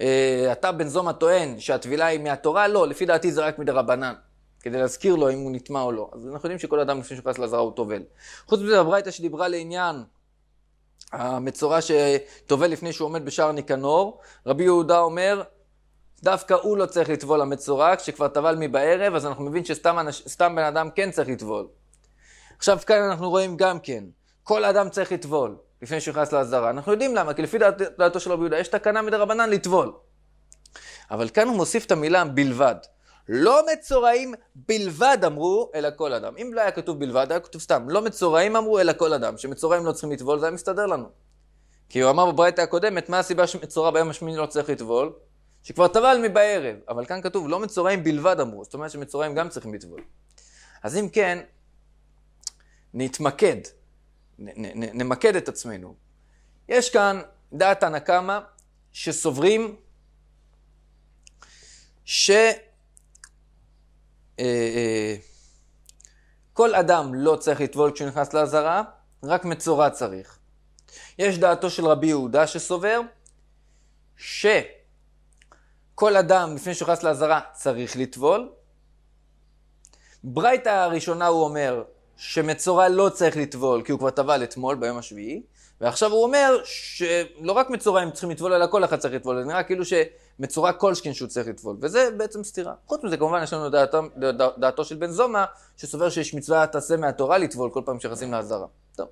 אה, אתה בן זומא טוען שהטבילה היא מהתורה? לא, לפי דעתי זה רק מדרבנן. כדי להזכיר לו אם הוא נטמע או לא. אז אנחנו יודעים שכל אדם לפני שנכנס לאזהרה הוא טובל. חוץ מזה, הברייתא שדיברה לעניין המצורע שטובל לפני שהוא עומד בשער ניקנור, רבי יהודה אומר, דווקא הוא לא צריך לטבול המצורע, כשכבר טבל מבערב, אז אנחנו מבין שסתם אנש, בן אדם כן צריך לטבול. עכשיו כאן אנחנו רואים גם כן, כל אדם צריך לטבול לפני שהוא נכנס להסדרה. אנחנו יודעים למה, כי לפי דעת, דעתו של רבי יהודה יש תקנה מדרבנן לטבול. אבל כאן הוא מוסיף את המילה בלבד. לא מצורעים בלבד אמרו, אלא כל אדם. אם לא היה כתוב בלבד, היה כתוב סתם. לא מצורעים אמרו, אלא כל אדם. שמצורעים לא צריכים לטבול, זה היה מסתדר לנו. כי הוא אמר בברייתא הקודמת, מה הסיבה שמצורע ביום השמיני לא צריך לטבול? שכבר טבל מבערב, אבל כאן כתוב לא מצורעים בלבד אמרו, זאת אומרת שמצורעים גם צריכים לטבול. אז אם כן, נתמקד, נ, נ, נ, נמקד את עצמנו. יש כאן דעת הנקמה שסוברים שכל אה, אה, אדם לא צריך לטבול כשהוא נכנס לאזהרה, רק מצורע צריך. יש דעתו של רבי יהודה שסובר ש... כל אדם, לפני שהוא נכנס לעזרה, צריך לטבול. ברייתא הראשונה הוא אומר שמצורע לא צריך לטבול, כי הוא כבר טבל אתמול ביום השביעי, ועכשיו הוא אומר שלא רק מצורע הם צריכים לטבול, אלא כל אחד צריך לטבול, זה נראה כאילו שמצורע כלשכן שהוא צריך לטבול, וזה בעצם סתירה. חוץ מזה כמובן יש לנו דעתו, דעתו של בן זומא, שסובר שיש מצווה תעשה מהתורה לטבול כל פעם שנכנסים לעזרה. טוב.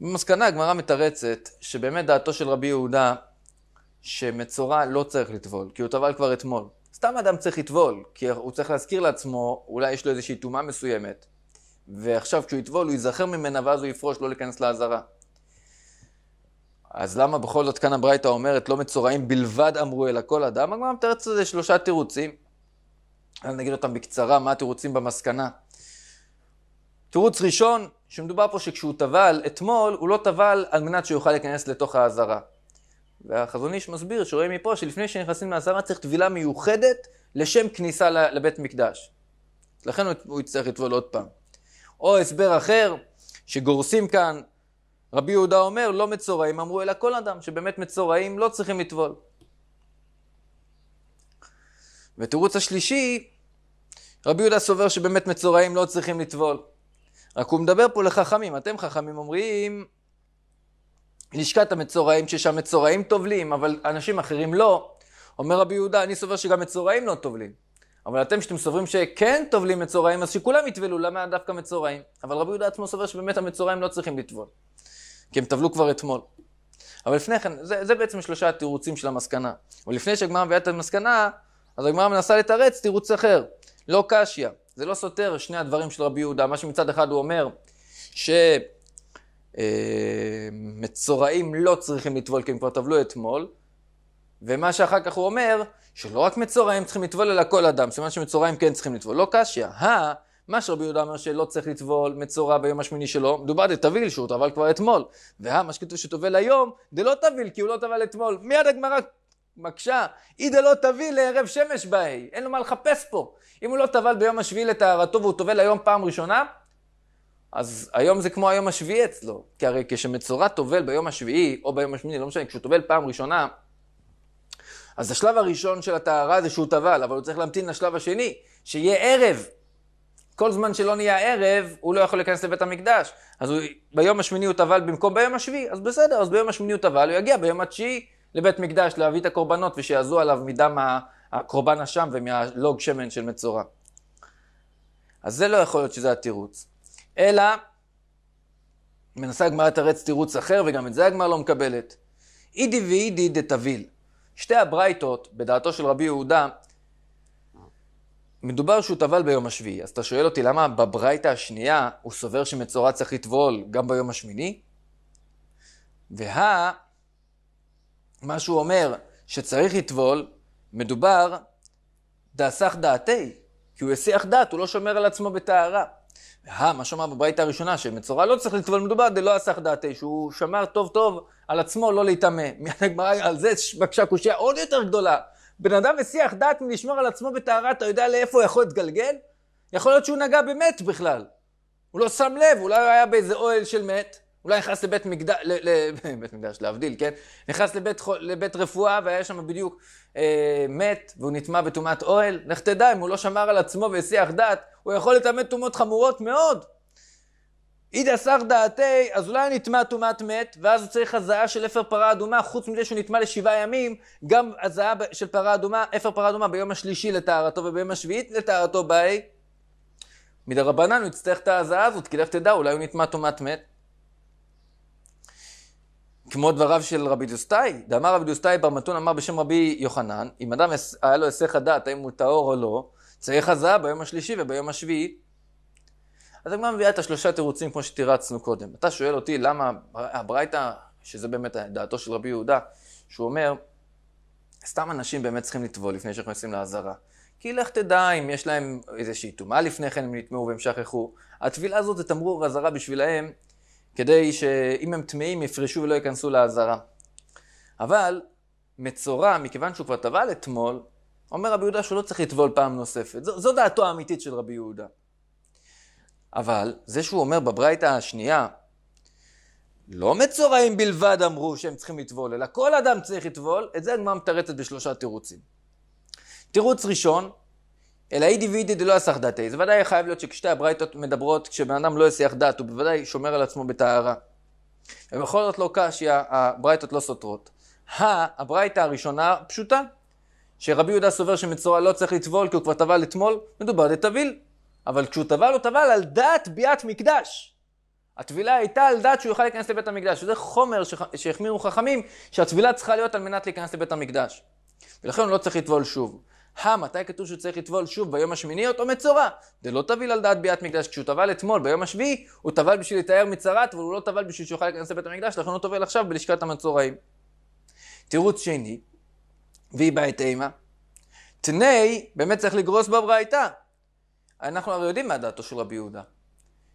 במסקנה הגמרא מתרצת שבאמת דעתו של רבי יהודה שמצורע לא צריך לטבול, כי הוא טבל כבר אתמול. סתם אדם צריך לטבול, כי הוא צריך להזכיר לעצמו, אולי יש לו איזושהי טומאה מסוימת. ועכשיו כשהוא יטבול הוא ייזכר ממנה ואז הוא יפרוש לא להיכנס לאזהרה. אז למה בכל זאת כאן הברייתא אומרת לא מצורעים בלבד אמרו אלא כל אדם? הגמרא מתארת לזה שלושה תירוצים. אז נגיד אותם בקצרה, מה התירוצים במסקנה. תירוץ ראשון, שמדובר פה שכשהוא טבל אתמול, הוא לא טבל על מנת שהוא יוכל להיכנס לתוך האזהרה. והחזון איש מסביר, שרואים מפה, שלפני שנכנסים לעשרה צריך טבילה מיוחדת לשם כניסה לבית מקדש. לכן הוא יצטרך לטבול עוד פעם. או הסבר אחר, שגורסים כאן, רבי יהודה אומר, לא מצורעים אמרו, אלא כל אדם, שבאמת מצורעים לא צריכים לטבול. ותירוץ השלישי, רבי יהודה סובר שבאמת מצורעים לא צריכים לטבול. רק הוא מדבר פה לחכמים, אתם חכמים אומרים, לשכת המצורעים, ששם מצורעים טובלים, אבל אנשים אחרים לא. אומר רבי יהודה, אני סובר שגם מצורעים לא טובלים. אבל אתם, שאתם סוברים שכן טובלים מצורעים, אז שכולם יטבלו, למה דווקא מצורעים? אבל רבי יהודה עצמו סובר שבאמת המצורעים לא צריכים לטבול. כי הם טבלו כבר אתמול. אבל לפני כן, זה, זה בעצם שלושה התירוצים של המסקנה. אבל לפני שהגמרא מביאה את המסקנה, אז הגמרא מנסה לתרץ תירוץ אחר. לא קשיא. זה לא סותר שני הדברים של רבי יהודה. מה שמצד אחד הוא אומר, ש... אה, מצורעים לא צריכים לטבול כי הם כבר טבלו אתמול. ומה שאחר כך הוא אומר, שלא רק מצורעים צריכים לטבול, אלא כל אדם. סימן שמצורעים כן צריכים לטבול. לא קשיא. הא, מה שרבי יהודה אומר שלא צריך לטבול מצורע ביום השמיני שלו, מדובר דתביל שהוא טבל כבר אתמול. והא, מה שכתוב שטובל היום, דלא טביל כי הוא לא טבל אתמול. מיד הגמרא מקשה, אי דלא תביא לערב שמש בהי, אין לו מה לחפש פה. אם הוא לא טבל ביום השביעי לטהרתו והוא טובל היום פעם ראשונה, אז היום זה כמו היום השביעי אצלו. כי הרי כשמצורע טובל ביום השביעי, או ביום השמיני, לא משנה, כשהוא טובל פעם ראשונה, אז השלב הראשון של הטהרה זה שהוא טבל, אבל הוא צריך להמתין לשלב השני, שיהיה ערב. כל זמן שלא נהיה ערב, הוא לא יכול להיכנס לבית המקדש. אז הוא, ביום השמיני הוא טבל במקום ביום השביעי, אז בסדר, אז ביום השמיני הוא טבל, הוא יגיע ביום התשיעי לבית מקדש להביא את הקורבנות ושיעזו עליו מדם הקורבן השם ומהלוג שמן של מצורע. אז זה לא יכול להיות שזה התירוץ. אלא מנסה הגמרא לתרץ תירוץ אחר, וגם את זה הגמרא לא מקבלת. אידי ואידי דתביל. שתי הברייתות, בדעתו של רבי יהודה, מדובר שהוא טבל ביום השביעי. אז אתה שואל אותי, למה בברייתה השנייה הוא סובר שמצורע צריך לטבול גם ביום השמיני? וה... מה שהוא אומר, שצריך לטבול, מדובר דעסך דעתי, כי הוא הסיח דעת, הוא לא שומר על עצמו בטהרה. אה, מה שאמר בברייתא הראשונה, שמצורע לא צריך לטבול מדובר, דלא אסך דעתי, שהוא שמר טוב טוב על עצמו לא להיטמא. מיד הגמרא, על זה בקשה קושייה עוד יותר גדולה. בן אדם מסיח דעת מלשמור על עצמו בטהרה, אתה יודע לאיפה הוא יכול להתגלגל? יכול להיות שהוא נגע במת בכלל. הוא לא שם לב, אולי הוא היה באיזה אוהל של מת, אולי נכנס לבית מקדש, לבית מקדש, להבדיל, כן? נכנס לבית, לבית רפואה והיה שם בדיוק אה, מת, והוא נטמע בטומאת אוהל. לך תדע אם הוא לא שמר על עצמו והסיח דעת, הוא יכול לטמא טומאות חמורות מאוד. אידא סך דעתי, אז אולי נטמע טומאת מת, ואז הוא צריך הזעה של אפר פרה אדומה, חוץ מזה שהוא נטמע לשבעה ימים, גם הזעה של פרה אדומה, אפר פרה אדומה ביום השלישי לטהרתו וביום השביעית לטהרתו באי. מדי רבנן הוא יצטרך את ההזעה הזאת, כי לך תדע, אולי הוא נטמע טומאת מת. כמו דבריו של רבי דוסטאי, דאמר רבי דוסטאי בר מתון אמר בשם רבי יוחנן, אם אדם היה לו היסח הדעת האם הוא טהור או לא, צאי חזה ביום השלישי וביום השביעי. אז הגמרא מביאה את השלושה תירוצים כמו שתירצנו קודם. אתה שואל אותי למה הברייתא, שזה באמת דעתו של רבי יהודה, שהוא אומר, סתם אנשים באמת צריכים לטבול לפני שאנחנו נכנסים לעזרה. כי לך תדע אם יש להם איזושהי טומאה לפני כן, הם נטמעו והם שכחו. הטבילה הזאת זה תמרור אזהרה בשבילהם, כדי שאם הם טמאים יפרשו ולא ייכנסו לעזרה. אבל מצורע, מכיוון שהוא כבר טבל אתמול, אומר רבי יהודה שהוא לא צריך לטבול פעם נוספת. זו, זו דעתו האמיתית של רבי יהודה. אבל זה שהוא אומר בברייתא השנייה, לא מצורעים בלבד אמרו שהם צריכים לטבול, אלא כל אדם צריך לטבול, את זה הגמרא מתרצת בשלושה תירוצים. תירוץ ראשון, אלא אידי ואידי דלא אסך דתי. זה ודאי חייב להיות שכשתי הברייתות מדברות, כשבן אדם לא הסיח דת, הוא בוודאי שומר על עצמו בטהרה. ובכל זאת לא קשיא, הברייתות לא סותרות. הברייתא הראשונה פשוטה, שרבי יהודה סובר שמצורע לא צריך לטבול כי הוא כבר טבל אתמול, מדובר לטביל. אבל כשהוא טבל, הוא טבל על דעת ביאת מקדש. הטבילה הייתה על דעת שהוא יוכל להיכנס לבית המקדש, שזה חומר שהחמירו חכמים, שהטבילה צריכה להיות על מנת להיכנס לבית המקדש. ולכן הוא לא צריך לטבול שוב. הא, מתי כתוב שהוא צריך לטבול שוב ביום השמיני? אותו מצורע. זה לא טביל על דעת ביאת מקדש. כשהוא טבל אתמול, ביום השביעי, הוא טבל בשביל לתאר מצרת, אבל הוא לא טבל בשביל שיוכל להיכנס לבית המקדש, לכן הוא לא טובל עכשיו בלשכת המצורעים. תירוץ שני, והיא בעת אימה. תנאי, באמת צריך לגרוס בברייתא. אנחנו הרי יודעים מה דעתו של רבי יהודה.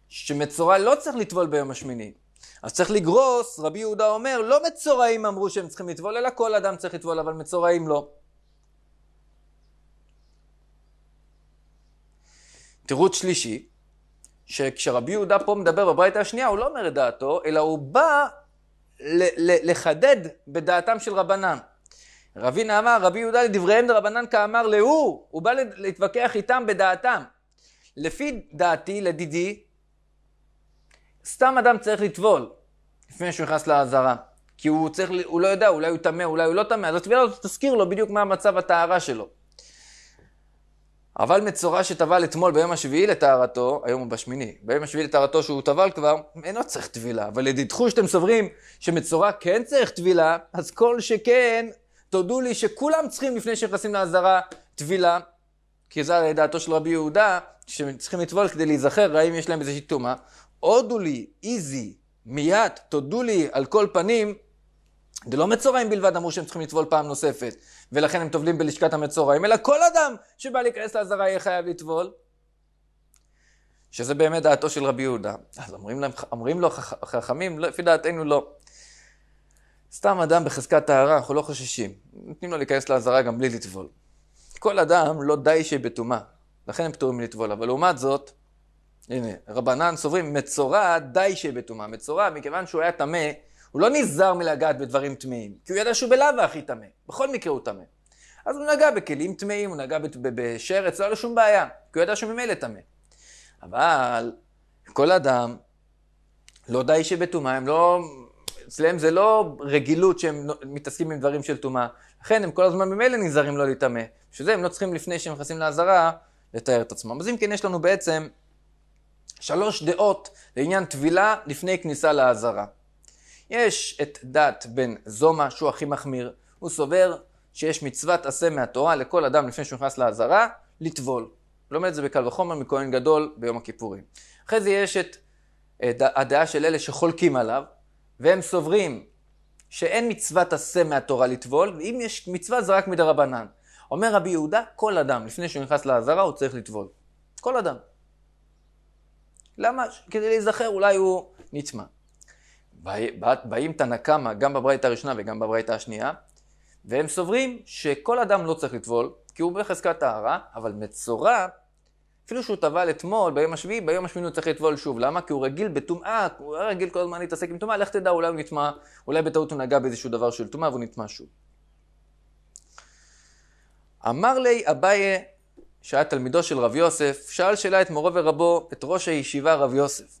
שמצורע לא צריך לטבול ביום השמיני. אז צריך לגרוס, רבי יהודה אומר, לא מצורעים אמרו שהם צריכים לטבול, אלא כל אדם צריך לטבול, אבל מצורעים לא. תירוץ שלישי, שכשרבי יהודה פה מדבר בברייתא השנייה, הוא לא אומר את דעתו, אלא הוא בא לחדד בדעתם של רבנם. רבינה אמר, רבי יהודה לדבריהם דרבנן כאמר להוא, הוא בא להתווכח איתם בדעתם. לפי דעתי, לדידי, סתם אדם צריך לטבול לפני שהוא נכנס לאזהרה. כי הוא צריך, הוא לא יודע, אולי הוא טמא, אולי הוא לא טמא, אז הטבילה הזאת תזכיר לו בדיוק מה מצב הטהרה שלו. אבל מצורע שטבל אתמול ביום השביעי לטהרתו, היום הוא בשמיני, ביום השביעי לטהרתו שהוא טבל כבר, אינו צריך טבילה. אבל לדידכו שאתם סוברים שמצורע כן צריך טבילה, אז כל שכן תודו לי שכולם צריכים לפני שנכנסים לעזרה טבילה, כי זה דעתו של רבי יהודה, שצריכים לטבול כדי להיזכר האם יש להם איזושהי טומאה. הודו לי, איזי, מיד, תודו לי על כל פנים, זה לא מצורעים בלבד אמרו שהם צריכים לטבול פעם נוספת, ולכן הם טובלים בלשכת המצורעים, אלא כל אדם שבא להיכנס לעזרה יהיה חייב לטבול. שזה באמת דעתו של רבי יהודה. אז אומרים, להם, אומרים לו חכמים, לא, לפי דעתנו לא. סתם אדם בחזקת טהרה, אנחנו לא חוששים. נותנים לו להיכנס לעזרה גם בלי לטבול. כל אדם לא די שבטומאה, לכן הם פטורים מלטבול. אבל לעומת זאת, הנה, רבנן סוברים, מצורע די שבטומאה. מצורע, מכיוון שהוא היה טמא, הוא לא נזהר מלגעת בדברים טמאים, כי הוא ידע שהוא בלאו הכי טמא. בכל מקרה הוא טמא. אז הוא נגע בכלים טמאים, הוא נגע בשרץ, לא היה לו שום בעיה, כי הוא ידע שהוא ממילא טמא. אבל כל אדם, לא די שבטומאה, הם לא אצלם זה לא רגילות שהם מתעסקים עם דברים של טומאה. לכן הם כל הזמן ממילא נזהרים לא להיטמא. בשביל זה הם לא צריכים לפני שהם נכנסים לעזרה לתאר את עצמם. אז אם כן יש לנו בעצם שלוש דעות לעניין טבילה לפני כניסה לעזרה. יש את דת בן זומא שהוא הכי מחמיר, הוא סובר שיש מצוות עשה מהתורה לכל אדם לפני שהוא נכנס לעזרה, לטבול. הוא לומד את זה בקל וחומר מכהן גדול ביום הכיפורים. אחרי זה יש את אה, הדעה של אלה שחולקים עליו, והם סוברים שאין מצוות עשה מהתורה לטבול, ואם יש מצווה זה רק מדרבנן. אומר רבי יהודה, כל אדם, לפני שהוא נכנס לעזרה, הוא צריך לטבול. כל אדם. למה? כדי להיזכר, אולי הוא נטמע. באים תנא קמא, גם בברית הראשונה וגם בברית השנייה, והם סוברים שכל אדם לא צריך לטבול, כי הוא בחזקת טהרה, אבל מצורע אפילו שהוא טבל אתמול, ביום השביעי, ביום השמיני הוא צריך לטבול שוב. למה? כי הוא רגיל בטומאה, הוא היה רגיל כל הזמן להתעסק עם טומאה, לך תדע, אולי הוא נטמע, אולי בטעות הוא נגע באיזשהו דבר של טומאה והוא נטמע שוב. אמר לי אביי, שהיה תלמידו של רב יוסף, שאל שאלה את מורו ורבו, את ראש הישיבה רב יוסף.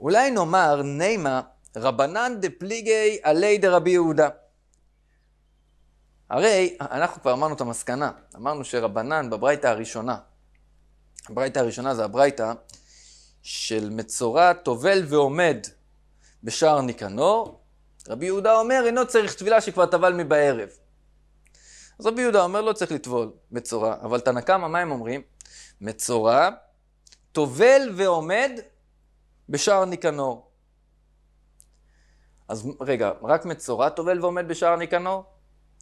אולי נאמר, נימה, רבנן דפליגי עלי דרבי יהודה. הרי אנחנו כבר אמרנו את המסקנה, אמרנו שרבנן בברייתא הראשונה, הברייתא הראשונה זה הברייתא של מצורע טובל ועומד בשער ניקנור, רבי יהודה אומר, אינו צריך טבילה שכבר טבל מבערב. אז רבי יהודה אומר, לא צריך לטבול מצורע, אבל תנא קמא, מה הם אומרים? מצורע טובל ועומד בשער ניקנור. אז רגע, רק מצורע טובל ועומד בשער ניקנור?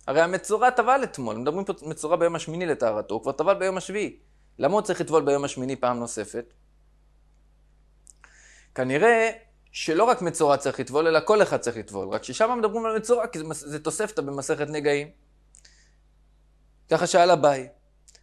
הרי המצורע טבל אתמול, מדברים פה מצורע ביום השמיני לטהרתו, הוא כבר טבל ביום השביעי. למה הוא צריך לטבול ביום השמיני פעם נוספת? כנראה שלא רק מצורע צריך לטבול, אלא כל אחד צריך לטבול. רק ששם מדברים על מצורע, כי זה, זה תוספתא במסכת נגעים. ככה שאל אביי.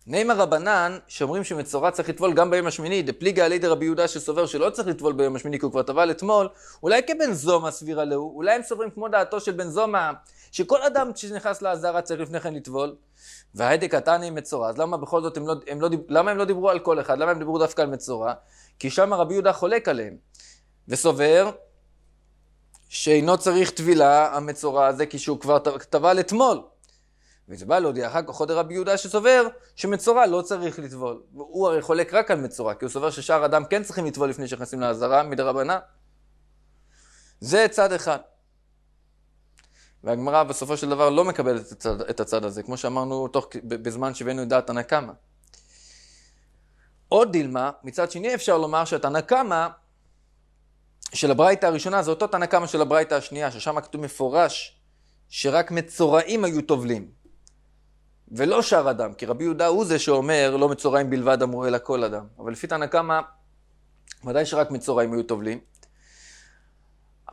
נאמר רבנן, שאומרים שמצורע צריך לטבול גם ביום השמיני, דפליגה על ידי רבי יהודה שסובר שלא צריך לטבול ביום השמיני כי הוא כבר טבל אתמול, אולי כבן זומא סבירה להוא, אולי הם סוברים כמו דעתו של בן זומא, שכל אדם שנכנס לעזרה צריך לפני כן לטבול, קטן עם מצורע, אז למה בכל זאת הם לא, הם, לא, למה הם לא דיברו על כל אחד? למה הם דיברו דווקא על מצורע? כי שם רבי יהודה חולק עליהם, וסובר שאינו צריך טבילה המצורע הזה, כי שהוא כבר טבל אתמול. וזה בא להודיע אחר כך עוד רבי יהודה שסובר שמצורע לא צריך לטבול. הוא הרי חולק רק על מצורע, כי הוא סובר ששאר אדם כן צריכים לטבול לפני שנכנסים לעזרה מדרבנה. זה צד אחד. והגמרא בסופו של דבר לא מקבלת את הצד, את הצד הזה, כמו שאמרנו תוך, בזמן שהבאנו את דעת הנקמה. עוד דילמה, מצד שני אפשר לומר שאת הנקמה של הברייתא הראשונה זה אותו תנא קמא של הברייתא השנייה, ששם כתוב מפורש שרק מצורעים היו טובלים, ולא שאר אדם, כי רבי יהודה הוא זה שאומר לא מצורעים בלבד אמרו אלא כל אדם, אבל לפי תנא קמא ודאי שרק מצורעים היו טובלים.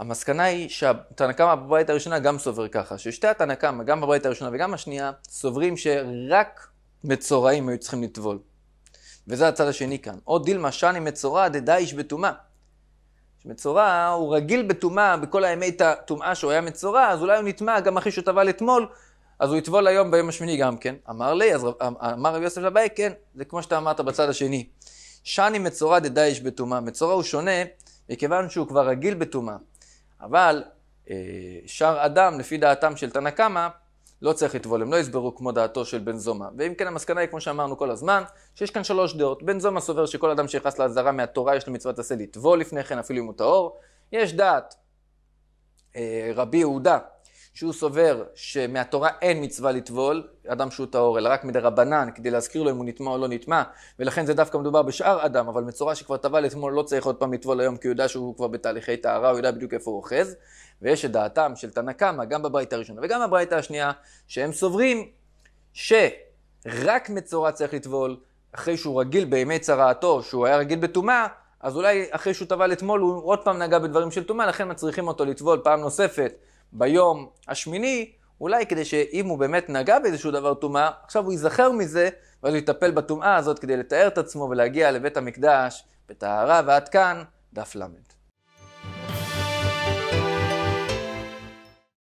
המסקנה היא שהתנקמה בבית הראשונה גם סובר ככה, ששתי התנקמה, גם בבית הראשונה וגם השנייה, סוברים שרק מצורעים היו צריכים לטבול. וזה הצד השני כאן. או דילמה שאני מצורע דדא איש בטומאה. שמצורע, הוא רגיל בטומאה, בכל הימי טומאה שהוא היה מצורע, אז אולי הוא נטמע, גם אחי שהוא טבל אתמול, אז הוא יטבול היום ביום השמיני גם כן. אמר לי, אז אמר רבי יוסף לבאי, כן, זה כמו שאתה אמרת בצד השני. שאני מצורע דדא איש בטומאה. מצורע הוא שונה, מכיוון שהוא כבר רגיל בטומאה. אבל אה, שאר אדם, לפי דעתם של תנא קמא, לא צריך לטבול, הם לא יסברו כמו דעתו של בן זומא. ואם כן, המסקנה היא, כמו שאמרנו כל הזמן, שיש כאן שלוש דעות. בן זומא סובר שכל אדם שייחס להסדרה מהתורה, יש לו מצוות עשה לטבול לפני כן, אפילו אם הוא טהור. יש דעת אה, רבי יהודה, שהוא סובר שמהתורה אין מצווה לטבול אדם שהוא טהור, אלא רק מדי רבנן, כדי להזכיר לו אם הוא נטמע או לא נטמע, ולכן זה דווקא מדובר בשאר אדם, אבל מצורע שכבר טבל אתמול לא צריך עוד פעם לטבול היום, כי הוא יודע שהוא כבר בתהליכי טהרה, הוא יודע בדיוק איפה הוא אוחז, ויש את דעתם של תנא קמא, גם בברייתא הראשונה וגם בברייתא השנייה, שהם סוברים שרק מצורע צריך לטבול, אחרי שהוא רגיל בימי צרעתו, שהוא היה רגיל בטומאה, אז אולי אחרי שהוא טבל אתמול הוא עוד פעם נגע בדברים של טומאה, לכן מצריכים אותו לטבול פעם נוספת. ביום השמיני, אולי כדי שאם הוא באמת נגע באיזשהו דבר טומאה, עכשיו הוא ייזכר מזה, ואז הוא יטפל בטומאה הזאת כדי לתאר את עצמו ולהגיע לבית המקדש בטהרה ועד כאן דף ל'.